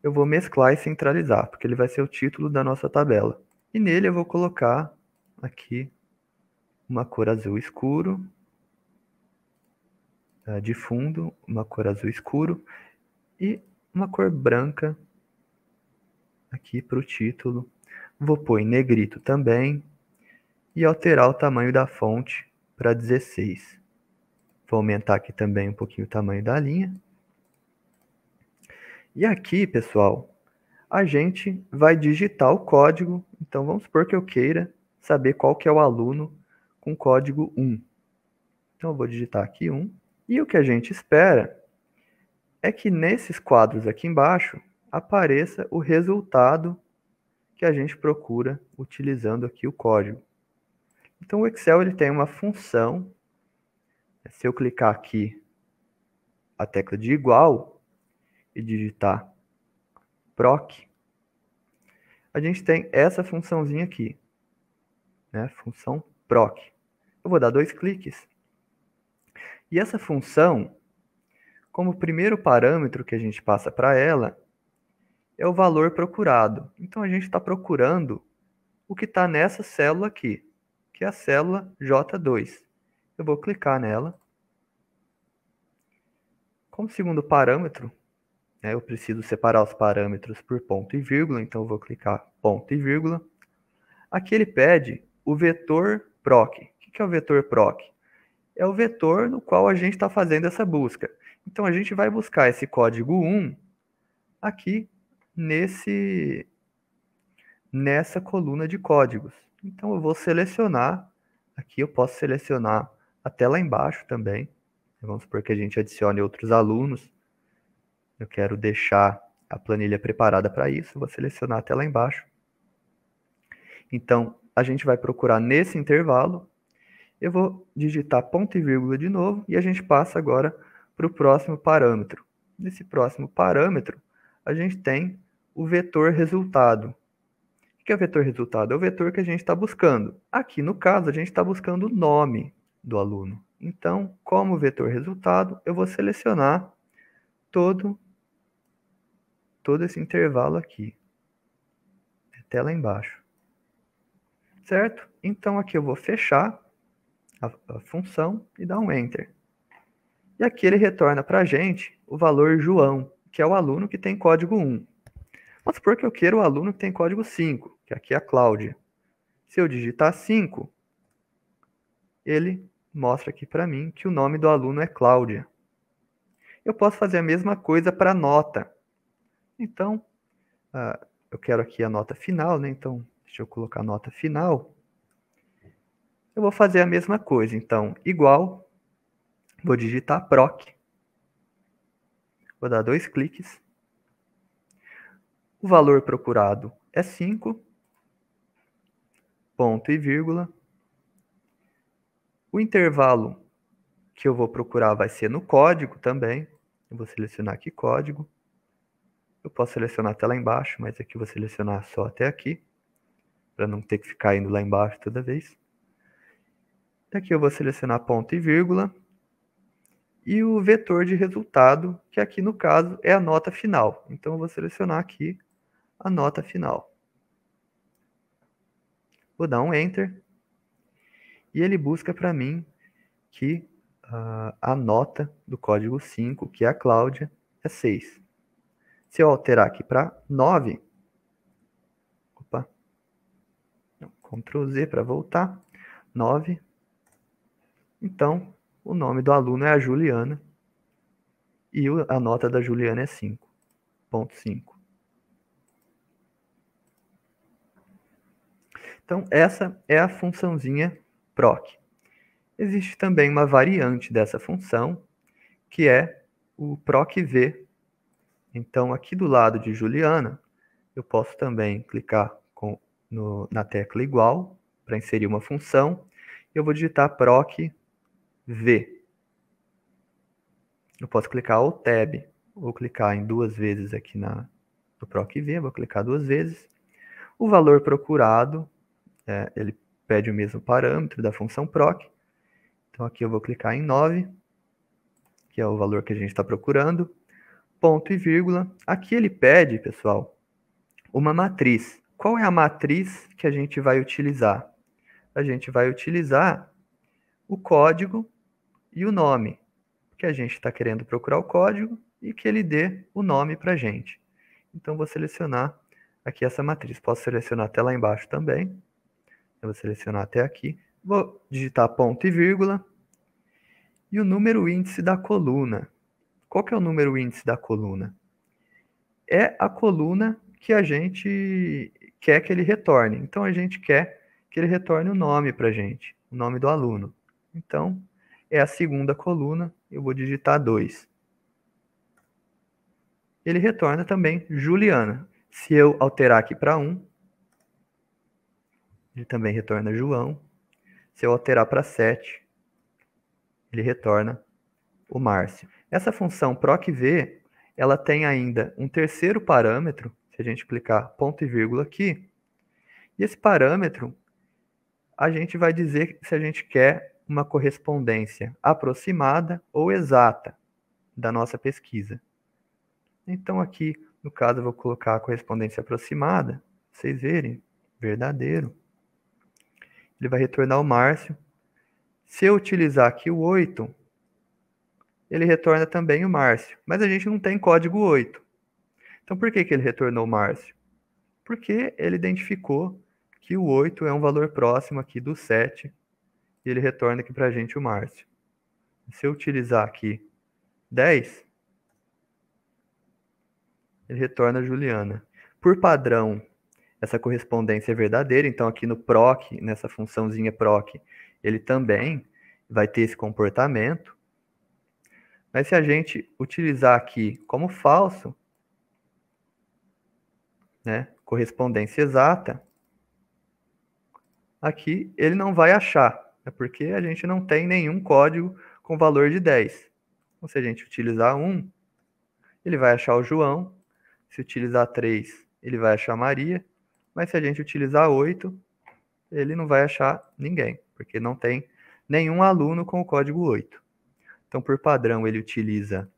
eu vou mesclar e centralizar, porque ele vai ser o título da nossa tabela. E nele eu vou colocar aqui uma cor azul escuro, ah, de fundo, uma cor azul escuro e uma cor branca aqui para o título. Vou pôr em negrito também e alterar o tamanho da fonte para 16. Vou aumentar aqui também um pouquinho o tamanho da linha. E aqui, pessoal, a gente vai digitar o código. Então, vamos supor que eu queira saber qual que é o aluno com código 1. Então, eu vou digitar aqui 1. E o que a gente espera é que nesses quadros aqui embaixo apareça o resultado que a gente procura utilizando aqui o código. Então o Excel ele tem uma função. Né, se eu clicar aqui a tecla de igual e digitar proc, a gente tem essa funçãozinha aqui, né? Função proc. Eu vou dar dois cliques e essa função, como primeiro parâmetro que a gente passa para ela, é o valor procurado. Então a gente está procurando o que está nessa célula aqui, que é a célula J2. Eu vou clicar nela. Como segundo parâmetro, né, eu preciso separar os parâmetros por ponto e vírgula, então eu vou clicar ponto e vírgula. Aqui ele pede o vetor PROC. O que é o vetor PROC? é o vetor no qual a gente está fazendo essa busca. Então, a gente vai buscar esse código 1 aqui nesse, nessa coluna de códigos. Então, eu vou selecionar, aqui eu posso selecionar até lá embaixo também. Vamos supor que a gente adicione outros alunos. Eu quero deixar a planilha preparada para isso, vou selecionar até lá embaixo. Então, a gente vai procurar nesse intervalo eu vou digitar ponto e vírgula de novo e a gente passa agora para o próximo parâmetro. Nesse próximo parâmetro, a gente tem o vetor resultado. O que é o vetor resultado? É o vetor que a gente está buscando. Aqui, no caso, a gente está buscando o nome do aluno. Então, como vetor resultado, eu vou selecionar todo, todo esse intervalo aqui, até lá embaixo. Certo? Então, aqui eu vou fechar a, a função e dá um Enter. E aqui ele retorna para a gente o valor João, que é o aluno que tem código 1. Vamos supor que eu queira o aluno que tem código 5, que aqui é a Cláudia. Se eu digitar 5, ele mostra aqui para mim que o nome do aluno é Cláudia. Eu posso fazer a mesma coisa para a nota. Então, ah, eu quero aqui a nota final, né? Então, deixa eu colocar a nota final. Eu vou fazer a mesma coisa. Então, igual, vou digitar proc. Vou dar dois cliques. O valor procurado é 5, ponto e vírgula. O intervalo que eu vou procurar vai ser no código também. Eu vou selecionar aqui código. Eu posso selecionar até lá embaixo, mas aqui é vou selecionar só até aqui, para não ter que ficar indo lá embaixo toda vez. Daqui tá eu vou selecionar ponto e vírgula. E o vetor de resultado, que aqui no caso é a nota final. Então eu vou selecionar aqui a nota final. Vou dar um Enter. E ele busca para mim que uh, a nota do código 5, que é a Cláudia, é 6. Se eu alterar aqui para 9, opa, Ctrl Z para voltar, 9, então, o nome do aluno é a Juliana e a nota da Juliana é 5.5. Então, essa é a funçãozinha PROC. Existe também uma variante dessa função, que é o PROC-V. Então, aqui do lado de Juliana, eu posso também clicar com, no, na tecla igual para inserir uma função. Eu vou digitar PROC ver. Eu posso clicar o Tab, vou clicar em duas vezes aqui na, no PROC-V, vou clicar duas vezes. O valor procurado, é, ele pede o mesmo parâmetro da função PROC. Então aqui eu vou clicar em 9, que é o valor que a gente está procurando, ponto e vírgula. Aqui ele pede, pessoal, uma matriz. Qual é a matriz que a gente vai utilizar? A gente vai utilizar o código e o nome, que a gente está querendo procurar o código e que ele dê o nome para a gente. Então, vou selecionar aqui essa matriz. Posso selecionar até lá embaixo também. Eu vou selecionar até aqui. Vou digitar ponto e vírgula. E o número índice da coluna. Qual que é o número índice da coluna? É a coluna que a gente quer que ele retorne. Então, a gente quer que ele retorne o nome para a gente, o nome do aluno. Então, é a segunda coluna, eu vou digitar 2. Ele retorna também Juliana. Se eu alterar aqui para 1, um, ele também retorna João. Se eu alterar para 7, ele retorna o Márcio. Essa função procv, ela tem ainda um terceiro parâmetro, se a gente clicar ponto e vírgula aqui, e esse parâmetro a gente vai dizer se a gente quer uma correspondência aproximada ou exata da nossa pesquisa. Então, aqui, no caso, eu vou colocar a correspondência aproximada, vocês verem, verdadeiro. Ele vai retornar o Márcio. Se eu utilizar aqui o 8, ele retorna também o Márcio. Mas a gente não tem código 8. Então, por que, que ele retornou o Márcio? Porque ele identificou que o 8 é um valor próximo aqui do 7, e ele retorna aqui para a gente o Márcio. Se eu utilizar aqui 10, ele retorna a Juliana. Por padrão, essa correspondência é verdadeira, então aqui no PROC, nessa funçãozinha PROC, ele também vai ter esse comportamento. Mas se a gente utilizar aqui como falso, né, correspondência exata, aqui ele não vai achar. É porque a gente não tem nenhum código com valor de 10. Então, se a gente utilizar 1, ele vai achar o João. Se utilizar 3, ele vai achar Maria. Mas se a gente utilizar 8, ele não vai achar ninguém, porque não tem nenhum aluno com o código 8. Então, por padrão, ele utiliza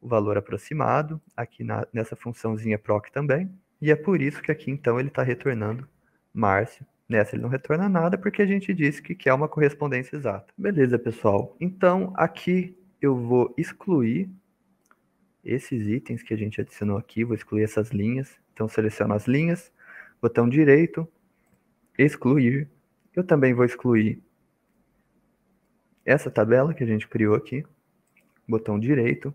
o valor aproximado, aqui na, nessa funçãozinha PROC também, e é por isso que aqui, então, ele está retornando Márcio Nessa ele não retorna nada porque a gente disse que quer uma correspondência exata. Beleza, pessoal. Então, aqui eu vou excluir esses itens que a gente adicionou aqui, vou excluir essas linhas. Então, seleciono as linhas, botão direito, excluir. Eu também vou excluir essa tabela que a gente criou aqui, botão direito,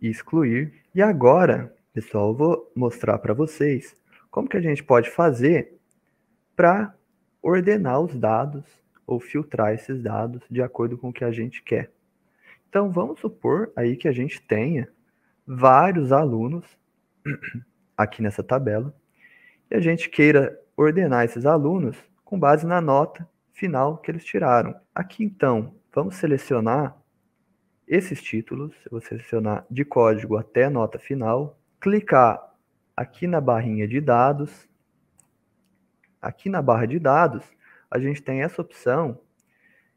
excluir. E agora, pessoal, eu vou mostrar para vocês como que a gente pode fazer para ordenar os dados ou filtrar esses dados de acordo com o que a gente quer. Então vamos supor aí que a gente tenha vários alunos aqui nessa tabela e a gente queira ordenar esses alunos com base na nota final que eles tiraram. Aqui então, vamos selecionar esses títulos, eu vou selecionar de código até a nota final, clicar aqui na barrinha de dados, Aqui na barra de dados, a gente tem essa opção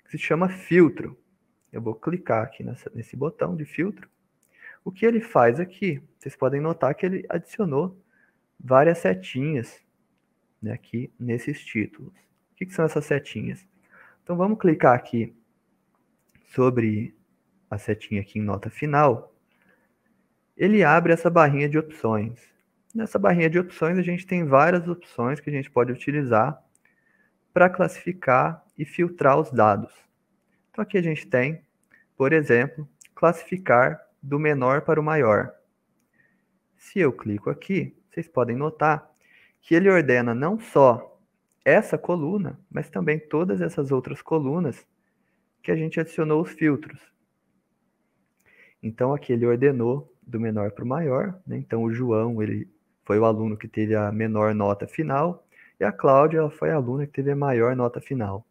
que se chama filtro. Eu vou clicar aqui nessa, nesse botão de filtro. O que ele faz aqui? Vocês podem notar que ele adicionou várias setinhas né, aqui nesses títulos. O que, que são essas setinhas? Então vamos clicar aqui sobre a setinha aqui em nota final. Ele abre essa barrinha de opções. Nessa barrinha de opções, a gente tem várias opções que a gente pode utilizar para classificar e filtrar os dados. Então, aqui a gente tem, por exemplo, classificar do menor para o maior. Se eu clico aqui, vocês podem notar que ele ordena não só essa coluna, mas também todas essas outras colunas que a gente adicionou os filtros. Então, aqui ele ordenou do menor para o maior. Né? Então, o João ele foi o aluno que teve a menor nota final e a Cláudia foi a aluna que teve a maior nota final.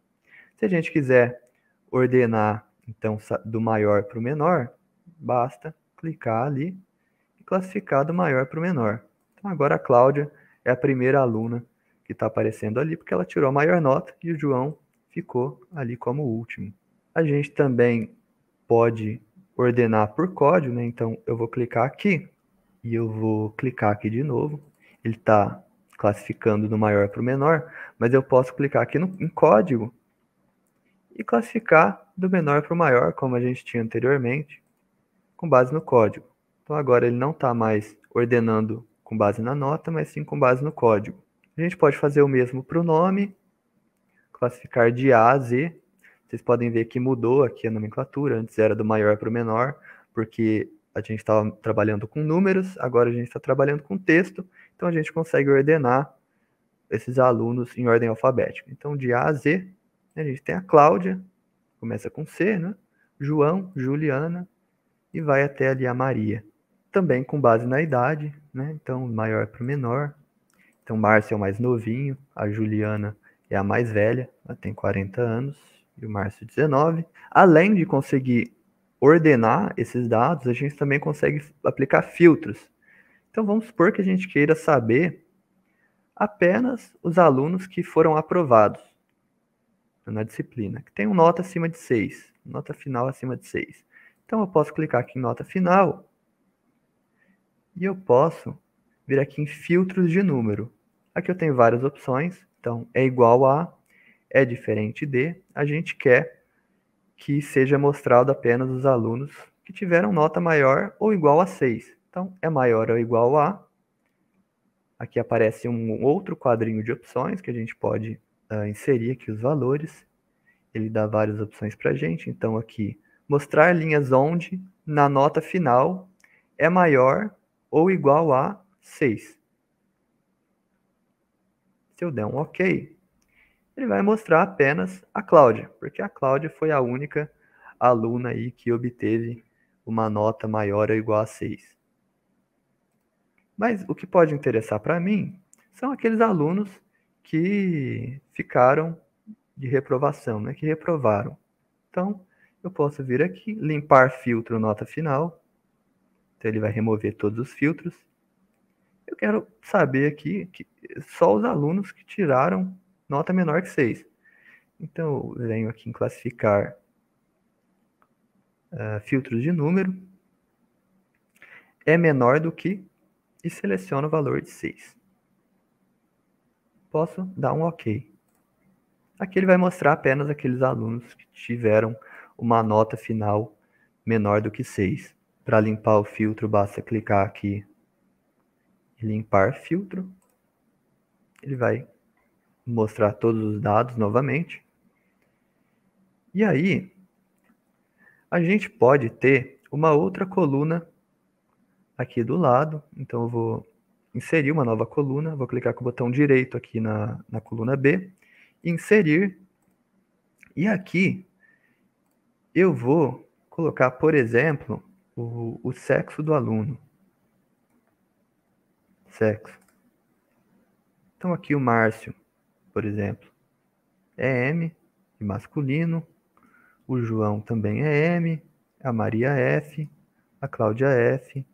Se a gente quiser ordenar, então, do maior para o menor, basta clicar ali e classificar do maior para o menor. Então, agora a Cláudia é a primeira aluna que está aparecendo ali, porque ela tirou a maior nota e o João ficou ali como o último. A gente também pode ordenar por código, né? Então, eu vou clicar aqui e eu vou clicar aqui de novo. Ele está classificando do maior para o menor, mas eu posso clicar aqui no, em código e classificar do menor para o maior, como a gente tinha anteriormente, com base no código. Então agora ele não está mais ordenando com base na nota, mas sim com base no código. A gente pode fazer o mesmo para o nome, classificar de A a Z. Vocês podem ver que mudou aqui a nomenclatura, antes era do maior para o menor, porque a gente estava trabalhando com números, agora a gente está trabalhando com texto, então a gente consegue ordenar esses alunos em ordem alfabética. Então, de A a Z, a gente tem a Cláudia, começa com C, né? João, Juliana, e vai até ali a Maria. Também com base na idade, né? Então, maior para o menor. Então, Márcio é o mais novinho, a Juliana é a mais velha, ela tem 40 anos, e o Márcio 19. Além de conseguir ordenar esses dados, a gente também consegue aplicar filtros. Então vamos supor que a gente queira saber apenas os alunos que foram aprovados na disciplina, que tem uma nota acima de 6, nota final acima de 6. Então eu posso clicar aqui em nota final e eu posso vir aqui em filtros de número. Aqui eu tenho várias opções, então é igual a, é diferente de, a gente quer que seja mostrado apenas os alunos que tiveram nota maior ou igual a 6. Então, é maior ou igual a. Aqui aparece um outro quadrinho de opções que a gente pode uh, inserir aqui os valores. Ele dá várias opções para a gente. Então, aqui, mostrar linhas onde na nota final é maior ou igual a 6. Se eu der um OK, ele vai mostrar apenas a Cláudia, porque a Cláudia foi a única aluna aí que obteve uma nota maior ou igual a 6. Mas o que pode interessar para mim são aqueles alunos que ficaram de reprovação, né, que reprovaram. Então, eu posso vir aqui, limpar filtro nota final. Então, ele vai remover todos os filtros. Eu quero saber aqui que só os alunos que tiraram nota menor que 6. Então, eu venho aqui em classificar uh, filtros de número, é menor do que, e seleciono o valor de 6. Posso dar um OK. Aqui ele vai mostrar apenas aqueles alunos que tiveram uma nota final menor do que 6. Para limpar o filtro, basta clicar aqui em limpar filtro. Ele vai mostrar todos os dados novamente. E aí, a gente pode ter uma outra coluna aqui do lado. Então, eu vou inserir uma nova coluna. Vou clicar com o botão direito aqui na, na coluna B. Inserir. E aqui, eu vou colocar, por exemplo, o, o sexo do aluno. Sexo. Então, aqui o Márcio por exemplo, é M masculino, o João também é M, a Maria é F, a Cláudia é F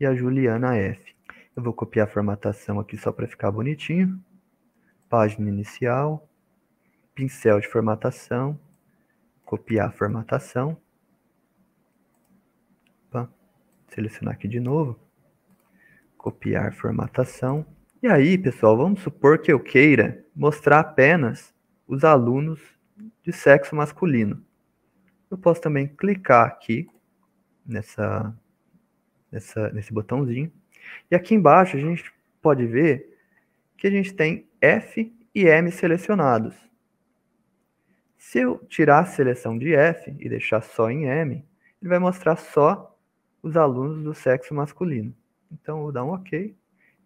e a Juliana é F. Eu vou copiar a formatação aqui só para ficar bonitinho. Página inicial, pincel de formatação, copiar a formatação. Opa, selecionar aqui de novo, copiar formatação. E aí, pessoal, vamos supor que eu queira mostrar apenas os alunos de sexo masculino. Eu posso também clicar aqui nessa, nessa, nesse botãozinho. E aqui embaixo a gente pode ver que a gente tem F e M selecionados. Se eu tirar a seleção de F e deixar só em M, ele vai mostrar só os alunos do sexo masculino. Então, eu vou dar um OK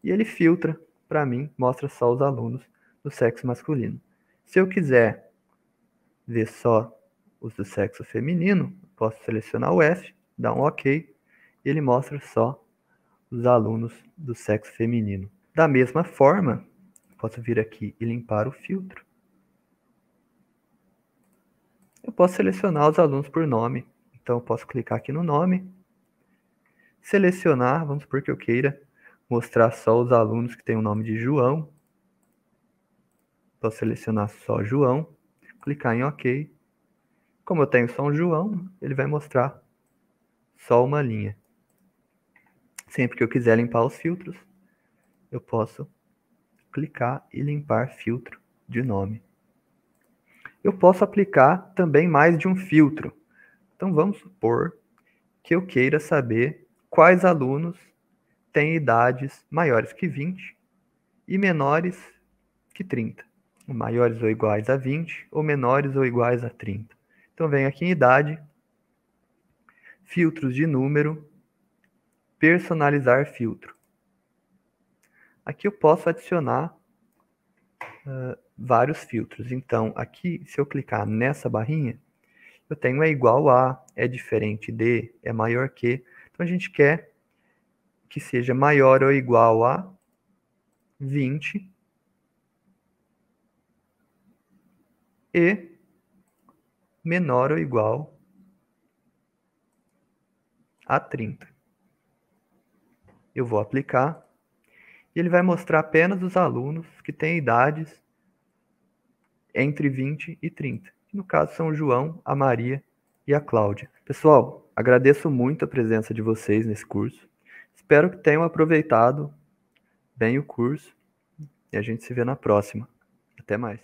e ele filtra para mim, mostra só os alunos do sexo masculino. Se eu quiser ver só os do sexo feminino, posso selecionar o F, dar um OK, e ele mostra só os alunos do sexo feminino. Da mesma forma, posso vir aqui e limpar o filtro. Eu posso selecionar os alunos por nome. Então, eu posso clicar aqui no nome, selecionar, vamos supor que eu queira mostrar só os alunos que têm o nome de João. Vou selecionar só João, clicar em OK. Como eu tenho só um João, ele vai mostrar só uma linha. Sempre que eu quiser limpar os filtros, eu posso clicar e limpar filtro de nome. Eu posso aplicar também mais de um filtro. Então vamos supor que eu queira saber quais alunos têm idades maiores que 20 e menores que 30. Maiores ou iguais a 20 ou menores ou iguais a 30. Então, vem aqui em idade, filtros de número, personalizar filtro. Aqui eu posso adicionar uh, vários filtros. Então, aqui, se eu clicar nessa barrinha, eu tenho é igual a, é diferente de, é maior que. Então, a gente quer que seja maior ou igual a 20 e menor ou igual a 30. Eu vou aplicar e ele vai mostrar apenas os alunos que têm idades entre 20 e 30. No caso, são o João, a Maria e a Cláudia. Pessoal, agradeço muito a presença de vocês nesse curso. Espero que tenham aproveitado bem o curso e a gente se vê na próxima. Até mais.